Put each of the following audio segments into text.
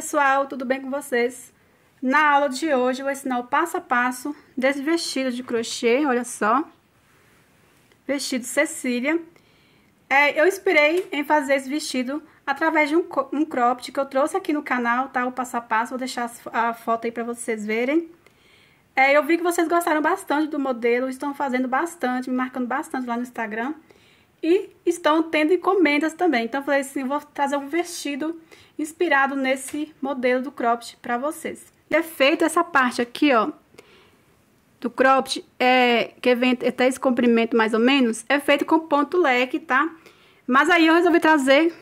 pessoal, tudo bem com vocês? Na aula de hoje eu vou ensinar o passo a passo desse vestido de crochê, olha só. Vestido Cecília. É, eu inspirei em fazer esse vestido através de um, um cropped que eu trouxe aqui no canal, tá? O passo a passo, vou deixar a foto aí pra vocês verem. É, eu vi que vocês gostaram bastante do modelo, estão fazendo bastante, me marcando bastante lá no Instagram. E estão tendo encomendas também. Então, eu falei assim, vou trazer um vestido inspirado nesse modelo do cropped para vocês. E é feito essa parte aqui, ó, do cropped, é, que vem até esse comprimento mais ou menos, é feito com ponto leque, tá? Mas aí eu resolvi trazer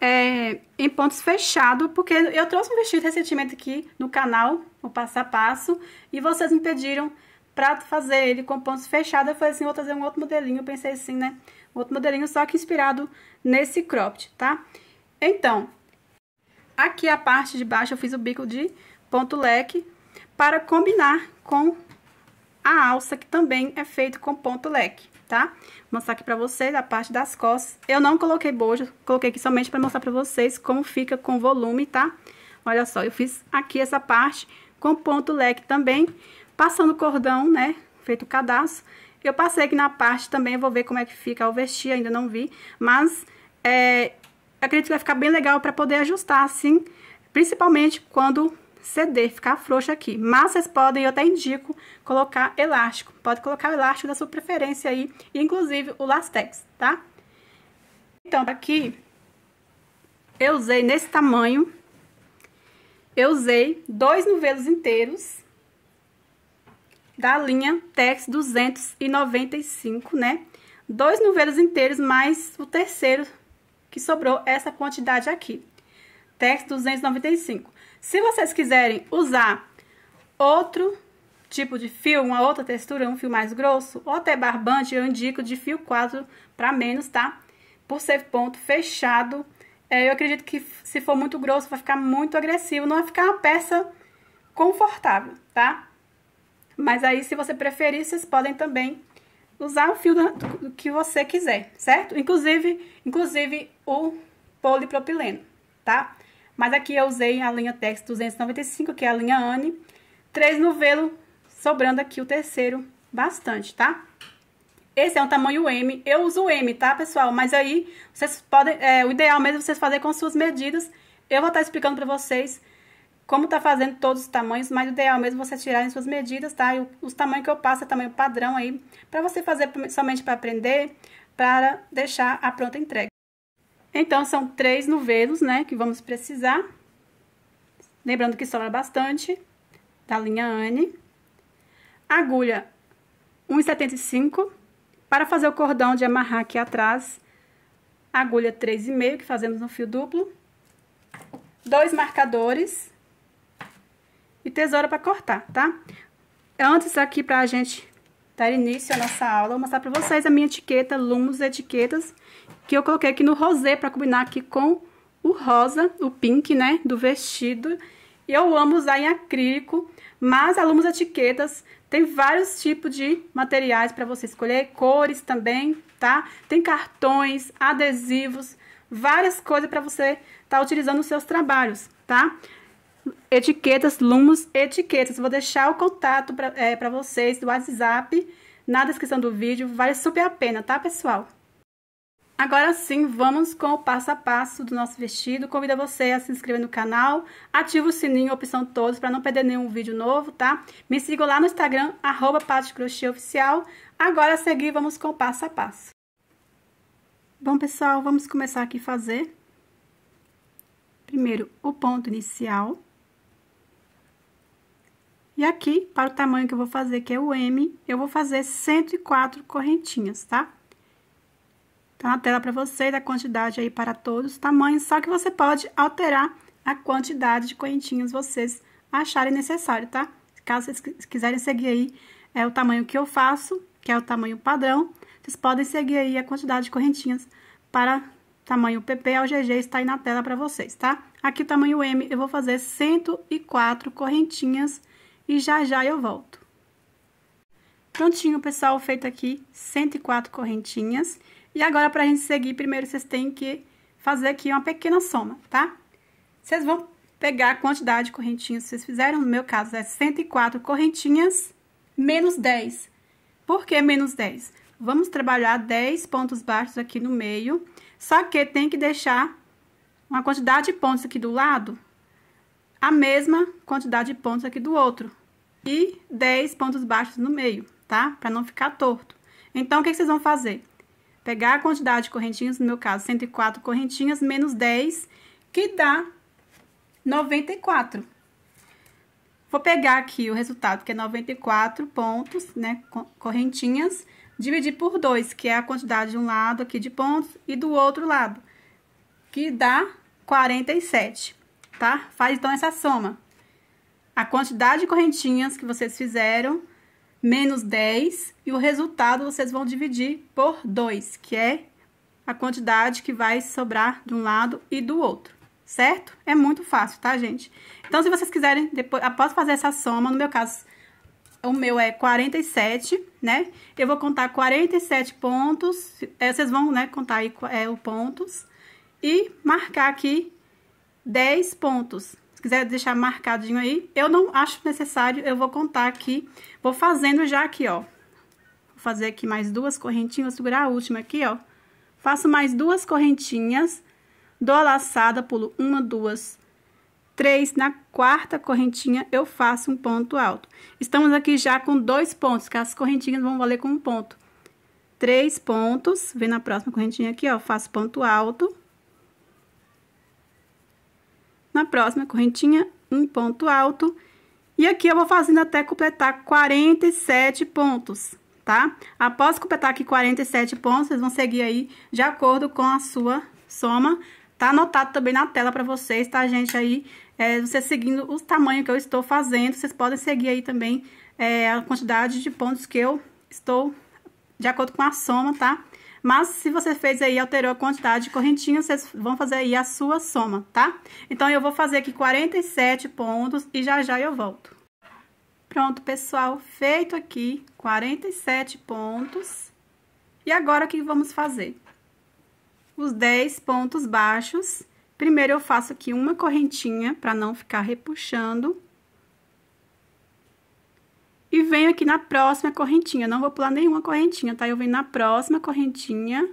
é, em pontos fechados, porque eu trouxe um vestido recentemente aqui no canal, o passo a passo, e vocês me pediram pra fazer ele com pontos fechados, eu falei assim, vou trazer um outro modelinho, eu pensei assim, né? outro modelinho, só que inspirado nesse cropped, tá? Então, aqui a parte de baixo eu fiz o bico de ponto leque para combinar com a alça, que também é feito com ponto leque, tá? Vou mostrar aqui pra vocês a parte das costas. Eu não coloquei bojo, coloquei aqui somente pra mostrar pra vocês como fica com volume, tá? Olha só, eu fiz aqui essa parte com ponto leque também, passando cordão, né, feito o cadastro, eu passei aqui na parte também, vou ver como é que fica o vestir, ainda não vi. Mas é, acredito que vai ficar bem legal para poder ajustar assim, principalmente quando ceder, ficar frouxo aqui. Mas vocês podem, eu até indico, colocar elástico. Pode colocar o elástico da sua preferência aí, inclusive o lastex, tá? Então, aqui, eu usei nesse tamanho, eu usei dois novelos inteiros da linha Tex 295, né? Dois novelos inteiros, mais o terceiro que sobrou essa quantidade aqui. Tex 295. Se vocês quiserem usar outro tipo de fio, uma outra textura, um fio mais grosso, ou até barbante, eu indico de fio 4 para menos, tá? Por ser ponto fechado, é, eu acredito que se for muito grosso vai ficar muito agressivo, não vai ficar uma peça confortável, tá? Mas aí, se você preferir, vocês podem também usar o fio que você quiser, certo? Inclusive, inclusive o polipropileno, tá? Mas aqui eu usei a linha Tex 295, que é a linha Anne. Três novelos, sobrando aqui o terceiro bastante, tá? Esse é um tamanho M. Eu uso o M, tá, pessoal? Mas aí, vocês podem... É, o ideal mesmo é vocês fazerem com suas medidas. Eu vou estar explicando pra vocês como tá fazendo todos os tamanhos, mas o ideal mesmo é você tirarem suas medidas, tá? E os tamanhos que eu passo é tamanho padrão aí, para você fazer somente para aprender, para deixar a pronta entrega. Então, são três novelos, né, que vamos precisar. Lembrando que sobra bastante, da linha Anne. Agulha 1,75. Para fazer o cordão de amarrar aqui atrás, agulha 3,5, que fazemos no fio duplo. Dois marcadores, e tesoura para cortar, tá? Antes aqui para a gente dar início à nossa aula, vou mostrar para vocês a minha etiqueta, lumos etiquetas, que eu coloquei aqui no rosé para combinar aqui com o rosa, o pink, né, do vestido. E eu amo usar em acrílico, mas a lumos etiquetas tem vários tipos de materiais para você escolher, cores também, tá? Tem cartões, adesivos, várias coisas para você estar tá utilizando nos seus trabalhos, tá? etiquetas, lumos, etiquetas. Vou deixar o contato para é, vocês do WhatsApp na descrição do vídeo. Vale super a pena, tá, pessoal? Agora sim, vamos com o passo a passo do nosso vestido. Convido você a se inscrever no canal, ativa o sininho, opção todos, para não perder nenhum vídeo novo, tá? Me siga lá no Instagram, arroba Oficial. Agora a seguir, vamos com o passo a passo. Bom, pessoal, vamos começar aqui fazer. Primeiro, o ponto inicial. E aqui, para o tamanho que eu vou fazer, que é o M, eu vou fazer 104 correntinhas, tá? Tá na tela para vocês a quantidade aí para todos os tamanhos, só que você pode alterar a quantidade de correntinhas vocês acharem necessário, tá? Caso vocês quiserem seguir aí é o tamanho que eu faço, que é o tamanho padrão, vocês podem seguir aí a quantidade de correntinhas para tamanho PP ao GG, está aí na tela para vocês, tá? Aqui tamanho M, eu vou fazer 104 correntinhas, e já já eu volto. Prontinho, pessoal, feito aqui 104 correntinhas. E agora, para a gente seguir, primeiro vocês têm que fazer aqui uma pequena soma, tá? Vocês vão pegar a quantidade de correntinhas que vocês fizeram, no meu caso é 104 correntinhas, menos 10. Por que menos 10? Vamos trabalhar 10 pontos baixos aqui no meio, só que tem que deixar uma quantidade de pontos aqui do lado a mesma quantidade de pontos aqui do outro. E 10 pontos baixos no meio, tá? Para não ficar torto. Então, o que, que vocês vão fazer? Pegar a quantidade de correntinhas, no meu caso, 104 correntinhas, menos 10, que dá 94. Vou pegar aqui o resultado, que é 94 pontos, né, correntinhas, dividir por 2, que é a quantidade de um lado aqui de pontos e do outro lado, que dá 47 tá? Faz então essa soma. A quantidade de correntinhas que vocês fizeram, menos 10, e o resultado vocês vão dividir por 2, que é a quantidade que vai sobrar de um lado e do outro, certo? É muito fácil, tá, gente? Então, se vocês quiserem, depois, após fazer essa soma, no meu caso, o meu é 47, né? Eu vou contar 47 pontos, é, vocês vão, né, contar aí é, os pontos e marcar aqui 10 pontos. Se quiser deixar marcadinho aí, eu não acho necessário, eu vou contar aqui, vou fazendo já aqui, ó. Vou fazer aqui mais duas correntinhas, segurar a última aqui, ó. Faço mais duas correntinhas, dou a laçada, pulo uma, duas, três, na quarta correntinha eu faço um ponto alto. Estamos aqui já com dois pontos, que as correntinhas vão valer com um ponto. Três pontos, vem na próxima correntinha aqui, ó, faço ponto alto na próxima correntinha, um ponto alto. E aqui eu vou fazendo até completar 47 pontos, tá? Após completar aqui 47 pontos, vocês vão seguir aí de acordo com a sua soma. Tá anotado também na tela para vocês, tá, gente? Aí, é, vocês seguindo os tamanhos que eu estou fazendo, vocês podem seguir aí também é, a quantidade de pontos que eu estou de acordo com a soma, tá? Mas se você fez aí, alterou a quantidade de correntinhas, vocês vão fazer aí a sua soma, tá? Então, eu vou fazer aqui 47 pontos e já já eu volto. Pronto, pessoal, feito aqui 47 pontos. E agora, o que vamos fazer? Os 10 pontos baixos. Primeiro, eu faço aqui uma correntinha para não ficar repuxando. E venho aqui na próxima correntinha, não vou pular nenhuma correntinha, tá? Eu venho na próxima correntinha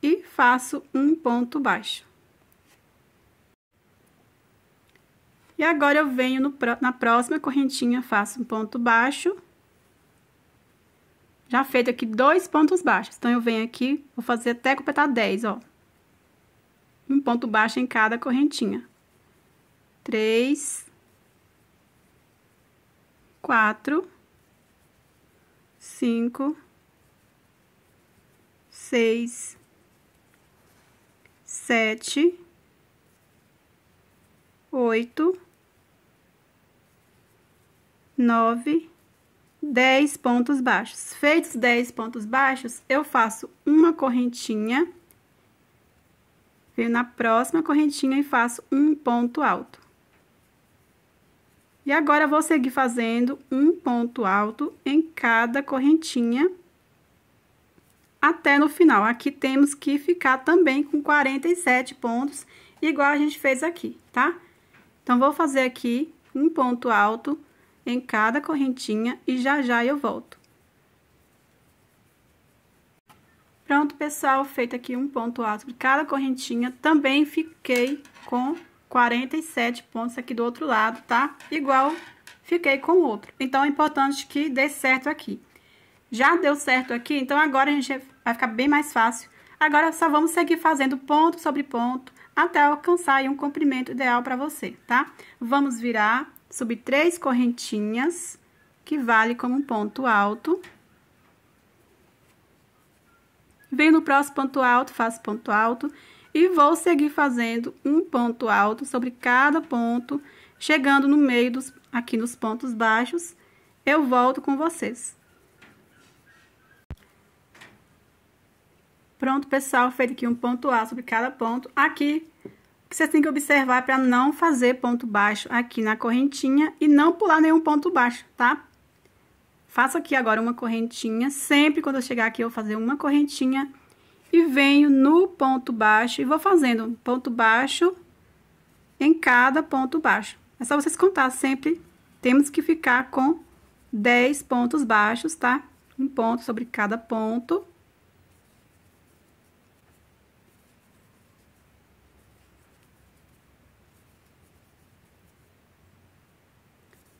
e faço um ponto baixo. E agora, eu venho no, na próxima correntinha, faço um ponto baixo. Já feito aqui dois pontos baixos. Então, eu venho aqui, vou fazer até completar 10, ó. Um ponto baixo em cada correntinha. Três, quatro, cinco, seis, sete, oito, nove, dez pontos baixos. Feitos dez pontos baixos, eu faço uma correntinha, venho na próxima correntinha e faço um ponto alto. E agora, vou seguir fazendo um ponto alto em cada correntinha até no final. Aqui temos que ficar também com 47 pontos, igual a gente fez aqui, tá? Então, vou fazer aqui um ponto alto em cada correntinha e já já eu volto. Pronto, pessoal, feito aqui um ponto alto em cada correntinha, também fiquei com 47 pontos aqui do outro lado, tá? Igual fiquei com o outro. Então, é importante que dê certo aqui. Já deu certo aqui, então agora a gente vai ficar bem mais fácil. Agora, só vamos seguir fazendo ponto sobre ponto até alcançar um comprimento ideal para você, tá? Vamos virar, subir três correntinhas, que vale como um ponto alto. Venho no próximo ponto alto, faço ponto alto. E vou seguir fazendo um ponto alto sobre cada ponto, chegando no meio dos, aqui nos pontos baixos, eu volto com vocês. Pronto, pessoal, feito aqui um ponto alto sobre cada ponto. Aqui, que vocês têm que observar para não fazer ponto baixo aqui na correntinha e não pular nenhum ponto baixo, tá? Faço aqui agora uma correntinha, sempre quando eu chegar aqui eu vou fazer uma correntinha e venho no ponto baixo e vou fazendo ponto baixo em cada ponto baixo. É só vocês contar, sempre temos que ficar com 10 pontos baixos, tá? Um ponto sobre cada ponto.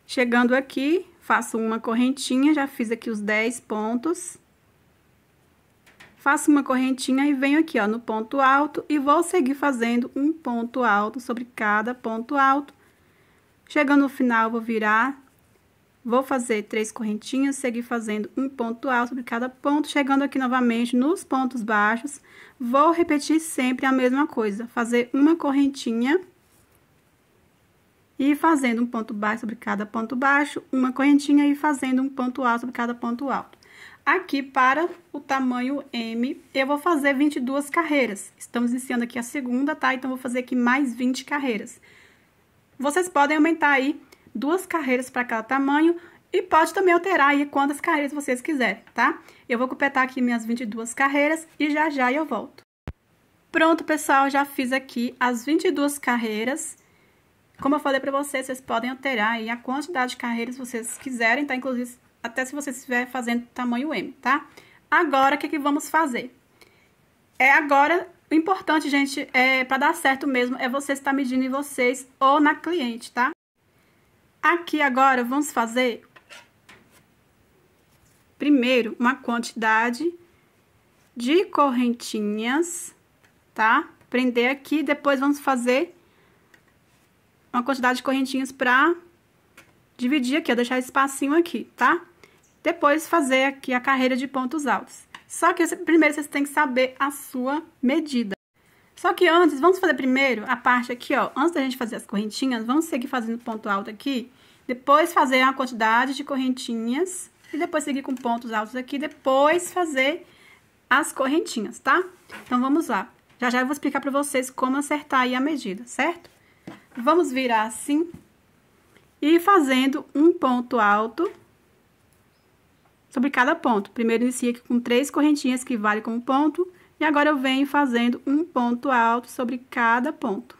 Chegando aqui, faço uma correntinha, já fiz aqui os 10 pontos faço uma correntinha e venho aqui, ó, no ponto alto e vou seguir fazendo um ponto alto sobre cada ponto alto. Chegando no final, vou virar, vou fazer três correntinhas, seguir fazendo um ponto alto sobre cada ponto, chegando aqui novamente nos pontos baixos, vou repetir sempre a mesma coisa, fazer uma correntinha e fazendo um ponto baixo sobre cada ponto baixo, uma correntinha e fazendo um ponto alto sobre cada ponto alto. Aqui, para o tamanho M, eu vou fazer 22 carreiras. Estamos iniciando aqui a segunda, tá? Então, vou fazer aqui mais 20 carreiras. Vocês podem aumentar aí duas carreiras para cada tamanho e pode também alterar aí quantas carreiras vocês quiserem, tá? Eu vou completar aqui minhas 22 carreiras e já já eu volto. Pronto, pessoal, já fiz aqui as 22 carreiras. Como eu falei para vocês, vocês podem alterar aí a quantidade de carreiras vocês quiserem, tá? Inclusive, até se você estiver fazendo tamanho M, tá? Agora, o que, que vamos fazer? É agora, o importante, gente, é para dar certo mesmo, é você estar medindo em vocês ou na cliente, tá? Aqui agora, vamos fazer primeiro uma quantidade de correntinhas, tá? Prender aqui, depois vamos fazer uma quantidade de correntinhas para dividir aqui, ó, deixar espacinho aqui, tá? depois fazer aqui a carreira de pontos altos. Só que primeiro vocês têm que saber a sua medida. Só que antes, vamos fazer primeiro a parte aqui, ó. Antes da gente fazer as correntinhas, vamos seguir fazendo ponto alto aqui. Depois fazer uma quantidade de correntinhas. E depois seguir com pontos altos aqui. Depois fazer as correntinhas, tá? Então, vamos lá. Já já eu vou explicar pra vocês como acertar aí a medida, certo? Vamos virar assim. E fazendo um ponto alto sobre cada ponto. Primeiro inicia aqui com três correntinhas que vale como ponto, e agora eu venho fazendo um ponto alto sobre cada ponto.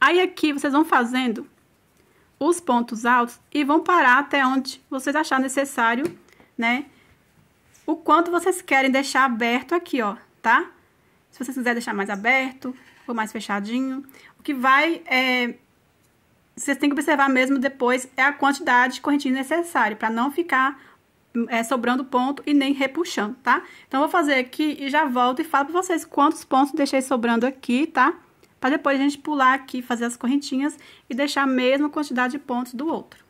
Aí aqui vocês vão fazendo os pontos altos e vão parar até onde vocês achar necessário, né? O quanto vocês querem deixar aberto aqui, ó, tá? Se vocês quiserem deixar mais aberto ou mais fechadinho, o que vai é, vocês têm que observar mesmo depois é a quantidade de correntinha necessária para não ficar é, sobrando ponto e nem repuxando, tá? Então, vou fazer aqui e já volto e falo para vocês quantos pontos deixei sobrando aqui, tá? Para depois a gente pular aqui, fazer as correntinhas e deixar a mesma quantidade de pontos do outro.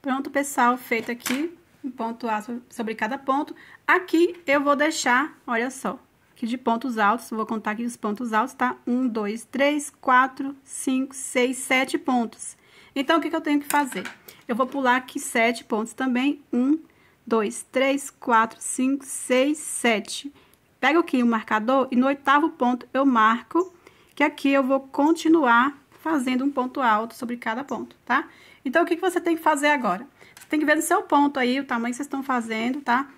Pronto, pessoal, feito aqui, um ponto A sobre cada ponto. Aqui eu vou deixar, olha só, que de pontos altos, vou contar aqui os pontos altos, tá? Um, dois, três, quatro, cinco, seis, sete pontos. Então, o que, que eu tenho que fazer? Eu vou pular aqui sete pontos também. Um, dois, três, quatro, cinco, seis, sete. Pego aqui o um marcador e no oitavo ponto eu marco que aqui eu vou continuar fazendo um ponto alto sobre cada ponto, tá? Então, o que, que você tem que fazer agora? Você tem que ver no seu ponto aí, o tamanho que vocês estão fazendo, tá?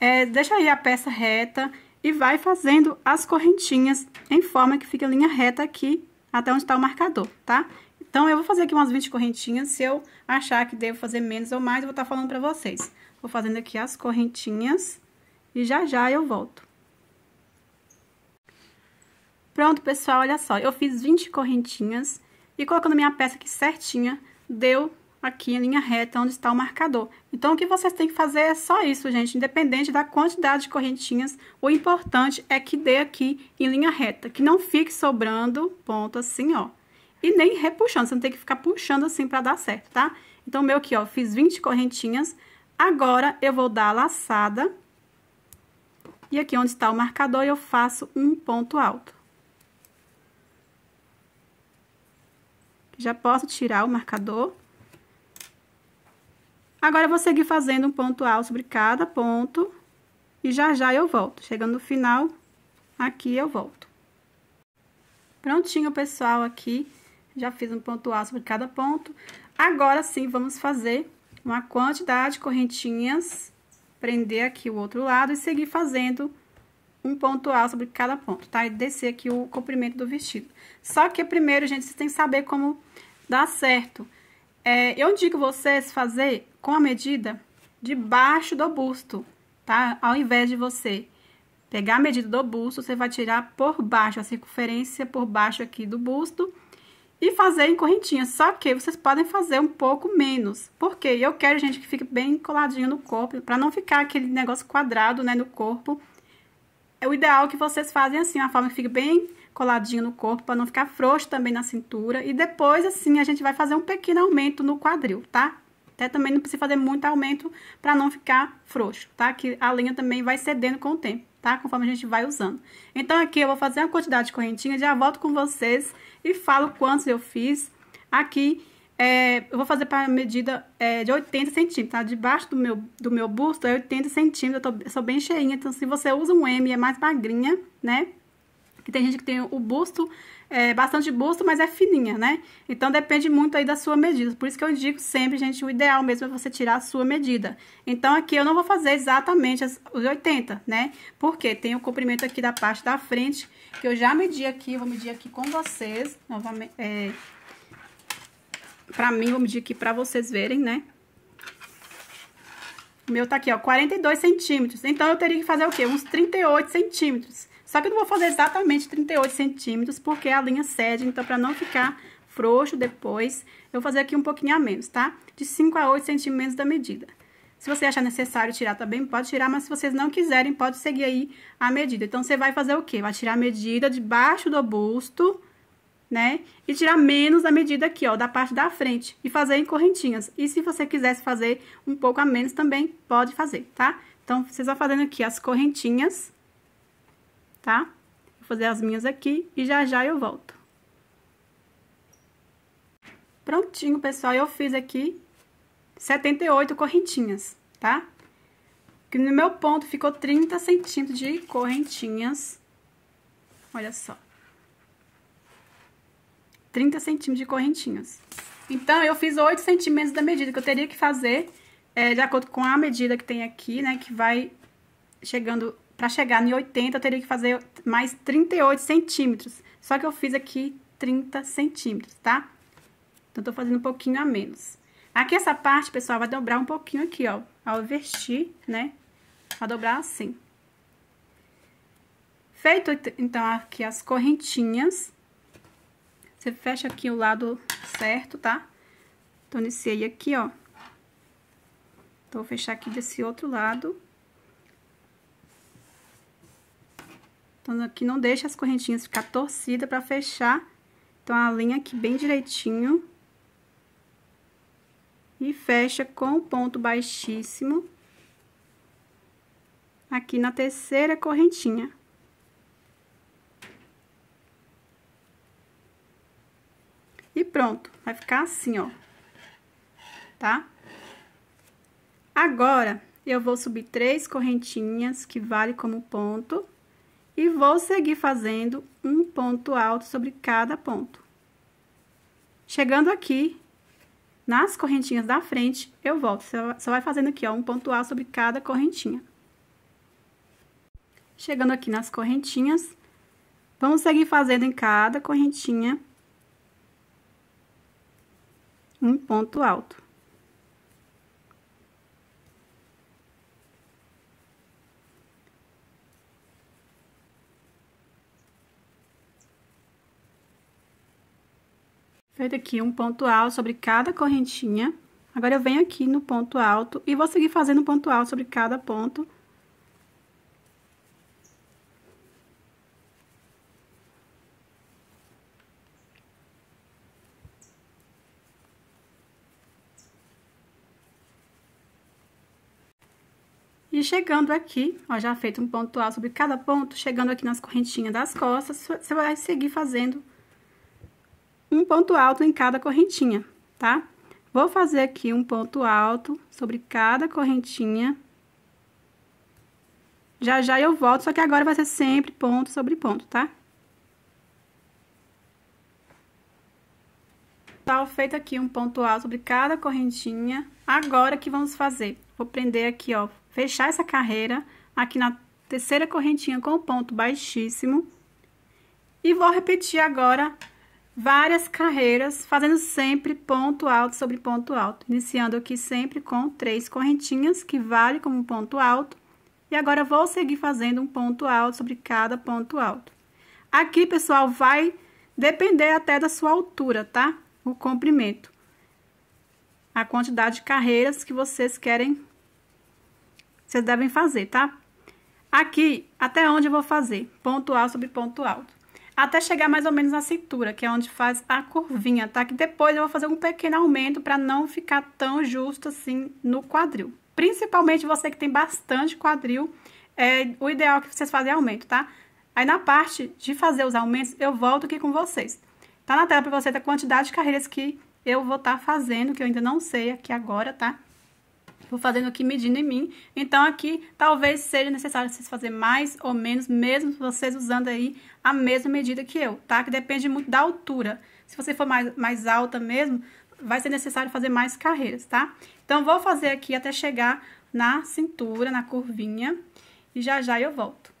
É, deixa aí a peça reta e vai fazendo as correntinhas em forma que fica linha reta aqui até onde está o marcador, tá? Então, eu vou fazer aqui umas 20 correntinhas, se eu achar que devo fazer menos ou mais, eu vou estar tá falando para vocês. Vou fazendo aqui as correntinhas e já já eu volto. Pronto, pessoal, olha só, eu fiz 20 correntinhas e colocando minha peça aqui certinha, deu aqui em linha reta onde está o marcador. Então, o que vocês têm que fazer é só isso, gente, independente da quantidade de correntinhas, o importante é que dê aqui em linha reta, que não fique sobrando ponto assim, ó, e nem repuxando, você não tem que ficar puxando assim para dar certo, tá? Então, meu aqui, ó, fiz 20 correntinhas, agora eu vou dar a laçada, e aqui onde está o marcador eu faço um ponto alto. Já posso tirar o marcador. Agora, eu vou seguir fazendo um pontual sobre cada ponto e já já eu volto. Chegando no final, aqui eu volto. Prontinho, pessoal, aqui já fiz um pontual sobre cada ponto. Agora sim, vamos fazer uma quantidade de correntinhas, prender aqui o outro lado e seguir fazendo um pontual sobre cada ponto, tá? E descer aqui o comprimento do vestido. Só que primeiro, gente, vocês têm que saber como dá certo. É, eu digo vocês fazer com a medida debaixo do busto, tá? Ao invés de você pegar a medida do busto, você vai tirar por baixo, a circunferência por baixo aqui do busto e fazer em correntinha. Só que vocês podem fazer um pouco menos, porque eu quero, gente, que fique bem coladinho no corpo, para não ficar aquele negócio quadrado, né, no corpo. É o ideal que vocês fazem assim, uma forma que fique bem coladinho no corpo, para não ficar frouxo também na cintura. E depois, assim, a gente vai fazer um pequeno aumento no quadril, tá? Até também não precisa fazer muito aumento para não ficar frouxo, tá? Que a linha também vai cedendo com o tempo, tá? Conforme a gente vai usando. Então, aqui eu vou fazer uma quantidade de correntinha, já volto com vocês e falo quantos eu fiz aqui. É, eu vou fazer para a medida é, de 80 centímetros, tá? Debaixo do meu, do meu busto é 80 centímetros, eu, eu sou bem cheinha, então se você usa um M e é mais magrinha, né? Que tem gente que tem o busto é, bastante busto, mas é fininha, né? Então, depende muito aí da sua medida. Por isso que eu indico sempre, gente, o ideal mesmo é você tirar a sua medida. Então, aqui eu não vou fazer exatamente as, os 80, né? Porque tem o comprimento aqui da parte da frente, que eu já medi aqui, vou medir aqui com vocês, novamente, é, pra mim, vou medir aqui pra vocês verem, né? O meu tá aqui, ó, 42 centímetros. Então, eu teria que fazer o quê? Uns 38 centímetros. Só que eu não vou fazer exatamente 38 centímetros, porque a linha cede, então para não ficar frouxo depois, eu vou fazer aqui um pouquinho a menos, tá? De 5 a 8 centímetros da medida. Se você achar necessário tirar também, pode tirar, mas se vocês não quiserem, pode seguir aí a medida. Então, você vai fazer o quê? Vai tirar a medida debaixo do busto, né? E tirar menos da medida aqui, ó, da parte da frente. E fazer em correntinhas. E se você quisesse fazer um pouco a menos também, pode fazer, tá? Então, vocês vão fazendo aqui as correntinhas tá? Vou fazer as minhas aqui e já já eu volto. Prontinho, pessoal, eu fiz aqui 78 correntinhas, tá? Que no meu ponto ficou 30 centímetros de correntinhas. Olha só. 30 centímetros de correntinhas. Então, eu fiz 8 centímetros da medida que eu teria que fazer, é, de acordo com a medida que tem aqui, né? Que vai chegando para chegar em 80, eu teria que fazer mais 38 centímetros. Só que eu fiz aqui 30 centímetros, tá? Então, tô fazendo um pouquinho a menos. Aqui essa parte, pessoal, vai dobrar um pouquinho aqui, ó. Ao vestir, né? Vai dobrar assim. Feito, então, aqui as correntinhas. Você fecha aqui o lado certo, tá? Então, iniciei aqui, ó. Então, vou fechar aqui desse outro lado. Então, aqui não deixa as correntinhas ficar torcida para fechar. Então, a linha aqui bem direitinho. E fecha com o ponto baixíssimo. Aqui na terceira correntinha. E pronto, vai ficar assim, ó. Tá? Agora, eu vou subir três correntinhas, que vale como ponto e vou seguir fazendo um ponto alto sobre cada ponto. Chegando aqui, nas correntinhas da frente, eu volto. Você só vai fazendo aqui, ó, um ponto alto sobre cada correntinha. Chegando aqui nas correntinhas, vamos seguir fazendo em cada correntinha um ponto alto. Feito aqui um ponto alto sobre cada correntinha. Agora, eu venho aqui no ponto alto e vou seguir fazendo um ponto alto sobre cada ponto. E chegando aqui, ó, já feito um ponto alto sobre cada ponto, chegando aqui nas correntinhas das costas, você vai seguir fazendo um ponto alto em cada correntinha, tá? Vou fazer aqui um ponto alto sobre cada correntinha. Já já eu volto, só que agora vai ser sempre ponto sobre ponto, tá? Tá feito aqui um ponto alto sobre cada correntinha. Agora, que vamos fazer? Vou prender aqui, ó, fechar essa carreira aqui na terceira correntinha com ponto baixíssimo. E vou repetir agora várias carreiras, fazendo sempre ponto alto sobre ponto alto, iniciando aqui sempre com três correntinhas, que vale como ponto alto, e agora vou seguir fazendo um ponto alto sobre cada ponto alto. Aqui, pessoal, vai depender até da sua altura, tá? O comprimento. A quantidade de carreiras que vocês querem, vocês devem fazer, tá? Aqui, até onde eu vou fazer? Ponto alto sobre ponto alto até chegar mais ou menos na cintura, que é onde faz a curvinha, tá? Que depois eu vou fazer um pequeno aumento para não ficar tão justo assim no quadril. Principalmente você que tem bastante quadril, é o ideal é que vocês fazem aumento, tá? Aí na parte de fazer os aumentos, eu volto aqui com vocês. Tá na tela para vocês a quantidade de carreiras que eu vou estar tá fazendo, que eu ainda não sei aqui agora, tá? Vou tipo, fazendo aqui medindo em mim. Então, aqui talvez seja necessário vocês fazerem mais ou menos, mesmo vocês usando aí a mesma medida que eu, tá? Que depende muito da altura. Se você for mais, mais alta mesmo, vai ser necessário fazer mais carreiras, tá? Então, vou fazer aqui até chegar na cintura, na curvinha, e já já eu volto.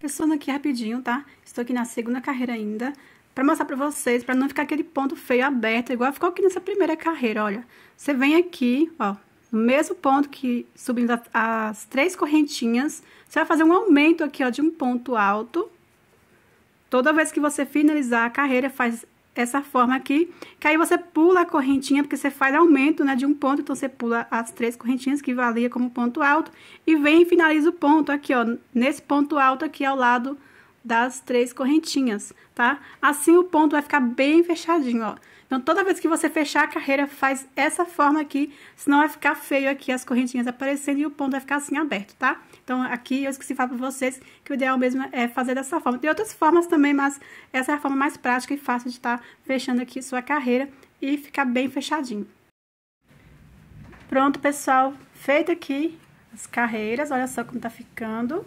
Pessoal, aqui rapidinho, tá? Estou aqui na segunda carreira ainda, para mostrar para vocês, para não ficar aquele ponto feio aberto, igual ficou aqui nessa primeira carreira, olha. Você vem aqui, ó, no mesmo ponto que subindo as, as três correntinhas, você vai fazer um aumento aqui, ó, de um ponto alto. Toda vez que você finalizar a carreira, faz essa forma aqui, que aí você pula a correntinha, porque você faz aumento, né, de um ponto, então você pula as três correntinhas que valia como ponto alto, e vem e finaliza o ponto aqui, ó, nesse ponto alto aqui ao lado das três correntinhas, tá? Assim o ponto vai ficar bem fechadinho, ó. Então, toda vez que você fechar a carreira, faz essa forma aqui, senão vai ficar feio aqui as correntinhas aparecendo e o ponto vai ficar assim aberto, tá? Então, aqui eu esqueci de falar pra vocês que o ideal mesmo é fazer dessa forma. Tem outras formas também, mas essa é a forma mais prática e fácil de estar tá fechando aqui sua carreira e ficar bem fechadinho. Pronto, pessoal, feito aqui as carreiras, olha só como tá ficando.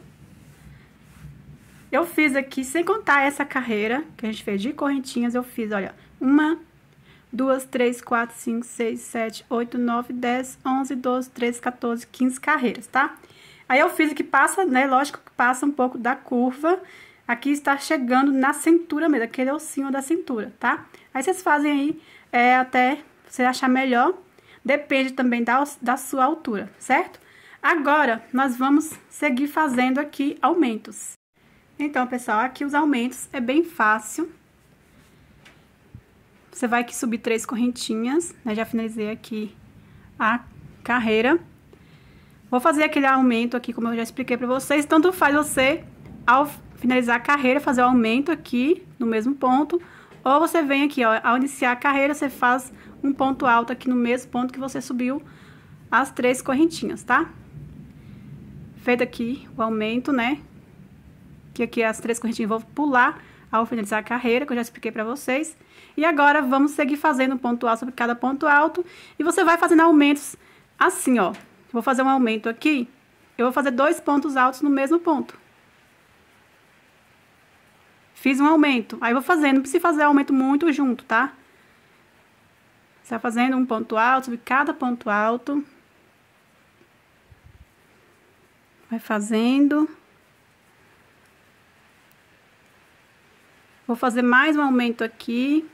Eu fiz aqui, sem contar essa carreira que a gente fez de correntinhas, eu fiz, olha, uma, duas, três, quatro, cinco, seis, sete, oito, nove, dez, onze, doze, treze, quatorze, quinze carreiras, tá? Aí eu fiz o que passa, né? Lógico que passa um pouco da curva. Aqui está chegando na cintura mesmo, aquele ossinho da cintura, tá? Aí vocês fazem aí é, até você achar melhor. Depende também da, da sua altura, certo? Agora, nós vamos seguir fazendo aqui aumentos. Então, pessoal, aqui os aumentos é bem fácil. Você vai aqui subir três correntinhas, né? Já finalizei aqui a carreira. Vou fazer aquele aumento aqui, como eu já expliquei pra vocês. Tanto faz você, ao finalizar a carreira, fazer o aumento aqui no mesmo ponto. Ou você vem aqui, ó, ao iniciar a carreira, você faz um ponto alto aqui no mesmo ponto que você subiu as três correntinhas, tá? Feito aqui o aumento, né? que aqui as três correntinhas vão pular ao finalizar a carreira, que eu já expliquei para vocês. E agora, vamos seguir fazendo ponto alto sobre cada ponto alto. E você vai fazendo aumentos assim, ó. Vou fazer um aumento aqui. Eu vou fazer dois pontos altos no mesmo ponto. Fiz um aumento. Aí, vou fazendo. Não precisa fazer aumento muito junto, tá? Você vai fazendo um ponto alto sobre cada ponto alto. Vai fazendo... Vou fazer mais um aumento aqui.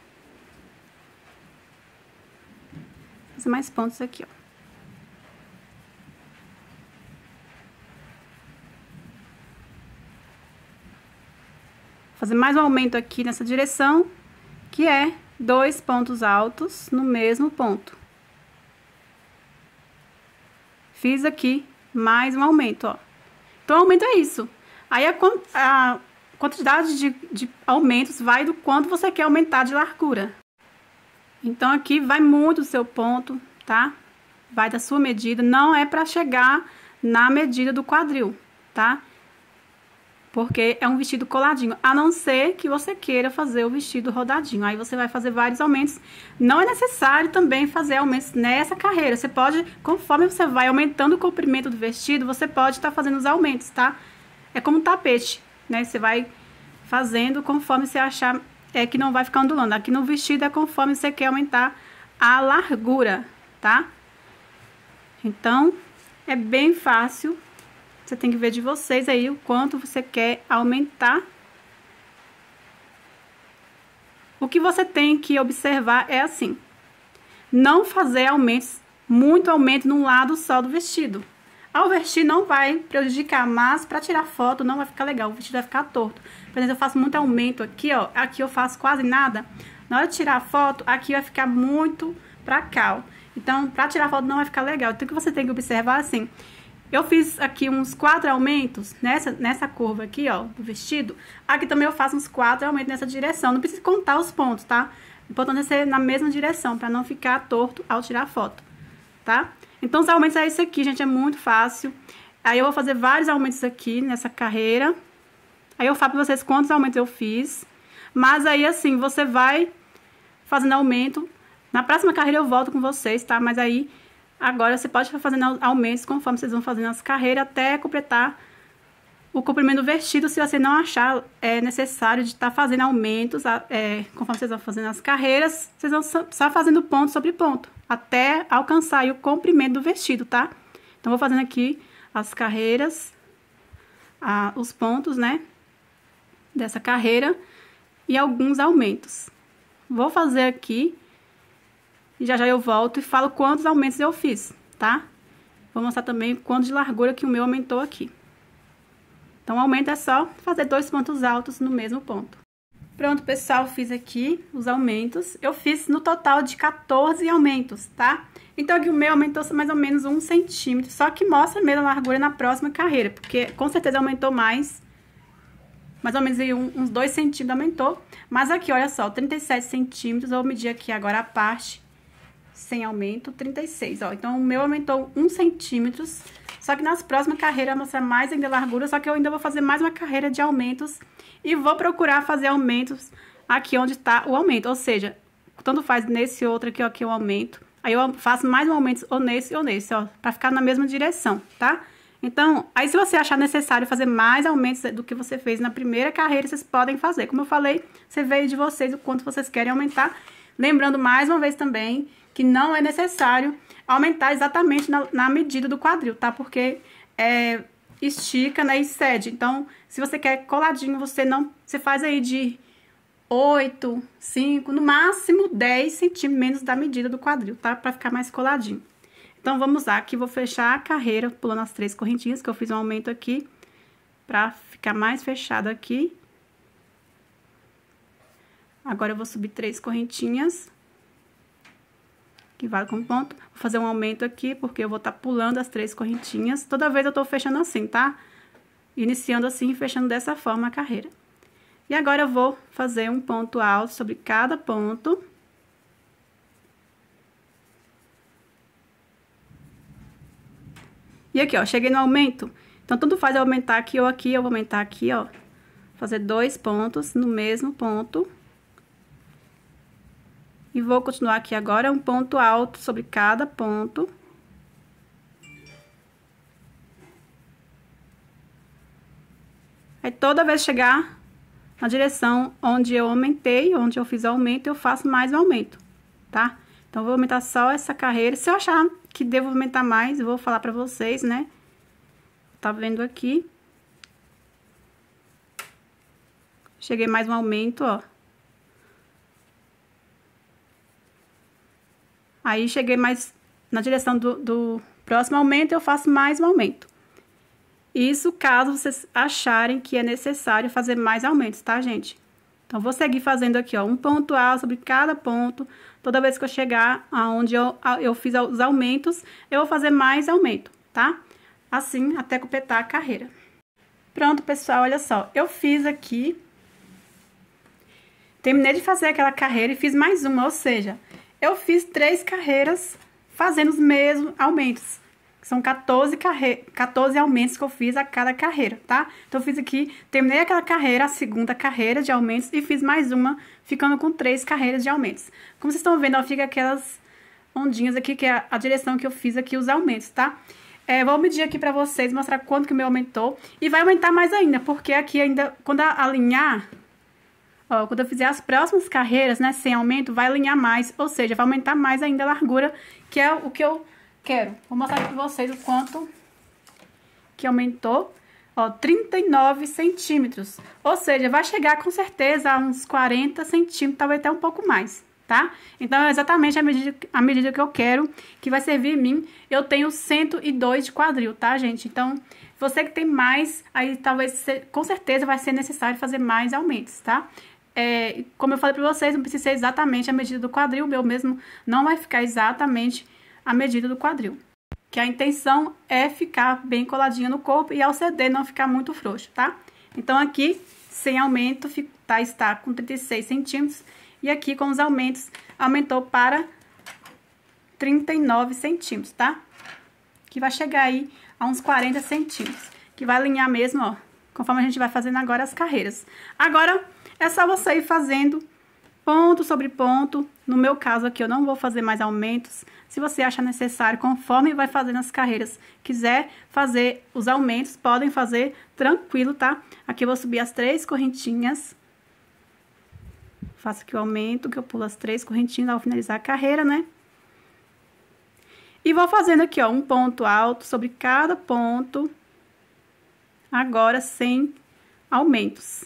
Fazer mais pontos aqui, ó. Fazer mais um aumento aqui nessa direção, que é dois pontos altos no mesmo ponto. Fiz aqui mais um aumento, ó. Então, o aumento é isso. Aí, a, a quantidade de, de aumentos vai do quanto você quer aumentar de largura. Então, aqui vai muito do seu ponto, tá? Vai da sua medida, não é para chegar na medida do quadril, tá? Porque é um vestido coladinho, a não ser que você queira fazer o vestido rodadinho. Aí você vai fazer vários aumentos. Não é necessário também fazer aumentos nessa carreira. Você pode, conforme você vai aumentando o comprimento do vestido, você pode estar tá fazendo os aumentos, tá? É como um tapete né? Você vai fazendo conforme você achar é que não vai ficar ondulando. Aqui no vestido é conforme você quer aumentar a largura, tá? Então, é bem fácil. Você tem que ver de vocês aí o quanto você quer aumentar. O que você tem que observar é assim: não fazer aumentos, muito aumento num lado só do vestido. Ao o vestido não vai prejudicar, mas pra tirar foto não vai ficar legal, o vestido vai ficar torto. Por exemplo, eu faço muito aumento aqui, ó, aqui eu faço quase nada. Na hora de tirar a foto, aqui vai ficar muito pra cá, ó. Então, pra tirar foto não vai ficar legal. Então, o que você tem que observar, assim, eu fiz aqui uns quatro aumentos nessa, nessa curva aqui, ó, do vestido. Aqui também eu faço uns quatro aumentos nessa direção. Não precisa contar os pontos, tá? O importante é ser na mesma direção, pra não ficar torto ao tirar a foto, tá? Então, os aumentos é isso aqui, gente, é muito fácil. Aí eu vou fazer vários aumentos aqui nessa carreira. Aí eu falo pra vocês quantos aumentos eu fiz. Mas aí, assim, você vai fazendo aumento. Na próxima carreira eu volto com vocês, tá? Mas aí, agora você pode fazendo aumentos conforme vocês vão fazendo as carreiras até completar o comprimento do vestido, se você não achar é necessário de estar tá fazendo aumentos, é, conforme vocês vão fazendo as carreiras, vocês vão só fazendo ponto sobre ponto até alcançar o comprimento do vestido, tá? Então, vou fazendo aqui as carreiras, a, os pontos, né? Dessa carreira e alguns aumentos. Vou fazer aqui e já já eu volto e falo quantos aumentos eu fiz, tá? Vou mostrar também quanto de largura que o meu aumentou aqui. Então, aumento é só fazer dois pontos altos no mesmo ponto. Pronto, pessoal, fiz aqui os aumentos. Eu fiz no total de 14 aumentos, tá? Então, aqui o meu aumentou mais ou menos um centímetro, só que mostra a mesma largura na próxima carreira, porque com certeza aumentou mais, mais ou menos aí um, uns dois centímetros aumentou. Mas aqui, olha só, 37 centímetros, vou medir aqui agora a parte sem aumento, 36, ó. Então, o meu aumentou um centímetro. Só que nas próximas carreiras mostrar mais ainda largura, só que eu ainda vou fazer mais uma carreira de aumentos e vou procurar fazer aumentos aqui onde está o aumento. Ou seja, tanto faz nesse outro aqui, ó, aumento. Aí eu faço mais um aumento ou nesse ou nesse, ó, pra ficar na mesma direção, tá? Então, aí se você achar necessário fazer mais aumentos do que você fez na primeira carreira, vocês podem fazer. Como eu falei, você veio de vocês o quanto vocês querem aumentar. Lembrando mais uma vez também que não é necessário aumentar exatamente na, na medida do quadril, tá? Porque é, estica, né, e cede. Então, se você quer coladinho, você não, você faz aí de 8, 5, no máximo 10 centímetros menos da medida do quadril, tá? Pra ficar mais coladinho. Então, vamos lá, aqui vou fechar a carreira pulando as três correntinhas, que eu fiz um aumento aqui pra ficar mais fechado aqui. Agora, eu vou subir três correntinhas que vale como ponto. Vou fazer um aumento aqui, porque eu vou estar tá pulando as três correntinhas. Toda vez eu estou fechando assim, tá? Iniciando assim e fechando dessa forma a carreira. E agora eu vou fazer um ponto alto sobre cada ponto. E aqui, ó, cheguei no aumento. Então, tudo faz aumentar aqui ou aqui, eu vou aumentar aqui, ó. Fazer dois pontos no mesmo ponto. E vou continuar aqui agora é um ponto alto sobre cada ponto. Aí, toda vez chegar na direção onde eu aumentei, onde eu fiz o aumento, eu faço mais um aumento, tá? Então, vou aumentar só essa carreira. Se eu achar que devo aumentar mais, eu vou falar pra vocês, né? Tá vendo aqui. Cheguei mais um aumento, ó. Aí cheguei mais na direção do, do próximo aumento, eu faço mais um aumento. Isso caso vocês acharem que é necessário fazer mais aumentos, tá, gente? Então, vou seguir fazendo aqui, ó, um ponto alto sobre cada ponto. Toda vez que eu chegar aonde eu, eu fiz os aumentos, eu vou fazer mais aumento, tá? Assim, até completar a carreira. Pronto, pessoal, olha só. Eu fiz aqui... Terminei de fazer aquela carreira e fiz mais uma, ou seja, eu fiz três carreiras fazendo os mesmos aumentos. São 14, carre... 14 aumentos que eu fiz a cada carreira, tá? Então, eu fiz aqui, terminei aquela carreira, a segunda carreira de aumentos, e fiz mais uma, ficando com três carreiras de aumentos. Como vocês estão vendo, ó, fica aquelas ondinhas aqui, que é a, direção que eu fiz aqui, os aumentos, tá? É, vou medir aqui pra vocês, mostrar quanto que o meu aumentou. E vai aumentar mais ainda, porque aqui ainda, quando alinhar, Ó, quando eu fizer as próximas carreiras, né, sem aumento, vai alinhar mais, ou seja, vai aumentar mais ainda a largura, que é o que eu quero. Vou mostrar aqui pra vocês o quanto que aumentou, ó, 39 centímetros. Ou seja, vai chegar com certeza a uns 40 centímetros, talvez até um pouco mais, tá? Então, é exatamente a medida, a medida que eu quero, que vai servir em mim. Eu tenho 102 de quadril, tá, gente? Então, você que tem mais, aí talvez, com certeza vai ser necessário fazer mais aumentos, tá? é, como eu falei para vocês, não precisa ser exatamente a medida do quadril, o meu mesmo não vai ficar exatamente a medida do quadril. Que a intenção é ficar bem coladinha no corpo e ao ceder não ficar muito frouxo, tá? Então, aqui, sem aumento, tá, está com 36 centímetros. E aqui, com os aumentos, aumentou para 39 centímetros, tá? Que vai chegar aí a uns 40 centímetros. Que vai alinhar mesmo, ó, conforme a gente vai fazendo agora as carreiras. Agora, é só você ir fazendo ponto sobre ponto. No meu caso aqui, eu não vou fazer mais aumentos. Se você acha necessário, conforme vai fazendo as carreiras, quiser fazer os aumentos, podem fazer tranquilo, tá? Aqui eu vou subir as três correntinhas. Faço aqui o aumento, que eu pulo as três correntinhas ao finalizar a carreira, né? E vou fazendo aqui, ó, um ponto alto sobre cada ponto, agora sem aumentos.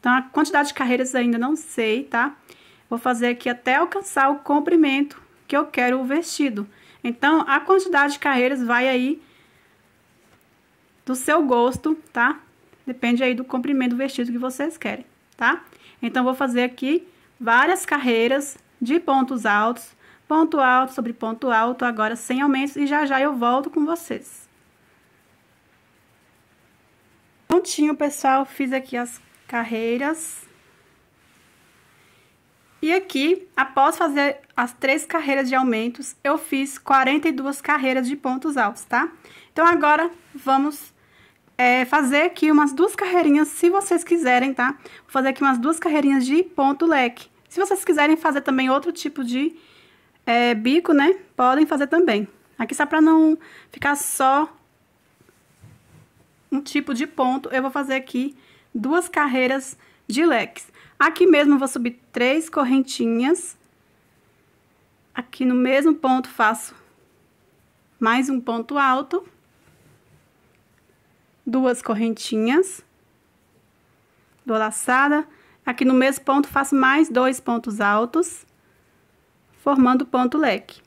Então, a quantidade de carreiras ainda não sei, tá? Vou fazer aqui até alcançar o comprimento que eu quero o vestido. Então, a quantidade de carreiras vai aí do seu gosto, tá? Depende aí do comprimento do vestido que vocês querem, tá? Então, vou fazer aqui várias carreiras de pontos altos, ponto alto sobre ponto alto, agora sem aumentos, e já já eu volto com vocês. Prontinho, pessoal, fiz aqui as carreiras. E aqui, após fazer as três carreiras de aumentos, eu fiz 42 carreiras de pontos altos, tá? Então, agora, vamos é, fazer aqui umas duas carreirinhas, se vocês quiserem, tá? Vou fazer aqui umas duas carreirinhas de ponto leque. Se vocês quiserem fazer também outro tipo de é, bico, né? Podem fazer também. Aqui, só pra não ficar só um tipo de ponto, eu vou fazer aqui duas carreiras de leques. Aqui mesmo, vou subir três correntinhas. Aqui no mesmo ponto, faço mais um ponto alto. Duas correntinhas. do laçada. Aqui no mesmo ponto, faço mais dois pontos altos, formando ponto leque.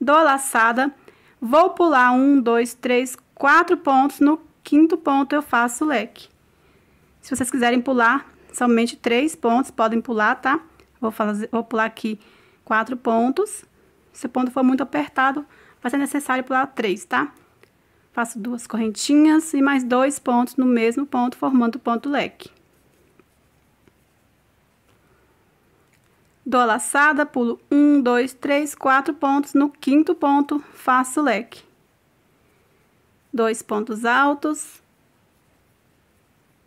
Dou laçada. Vou pular um, dois, três, quatro pontos no quinto ponto eu faço o leque. Se vocês quiserem pular, somente três pontos, podem pular, tá? Vou, fazer, vou pular aqui quatro pontos. Se o ponto for muito apertado, vai ser necessário pular três, tá? Faço duas correntinhas e mais dois pontos no mesmo ponto, formando o ponto leque. Dou a laçada, pulo um, dois, três, quatro pontos. No quinto ponto, faço leque dois pontos altos,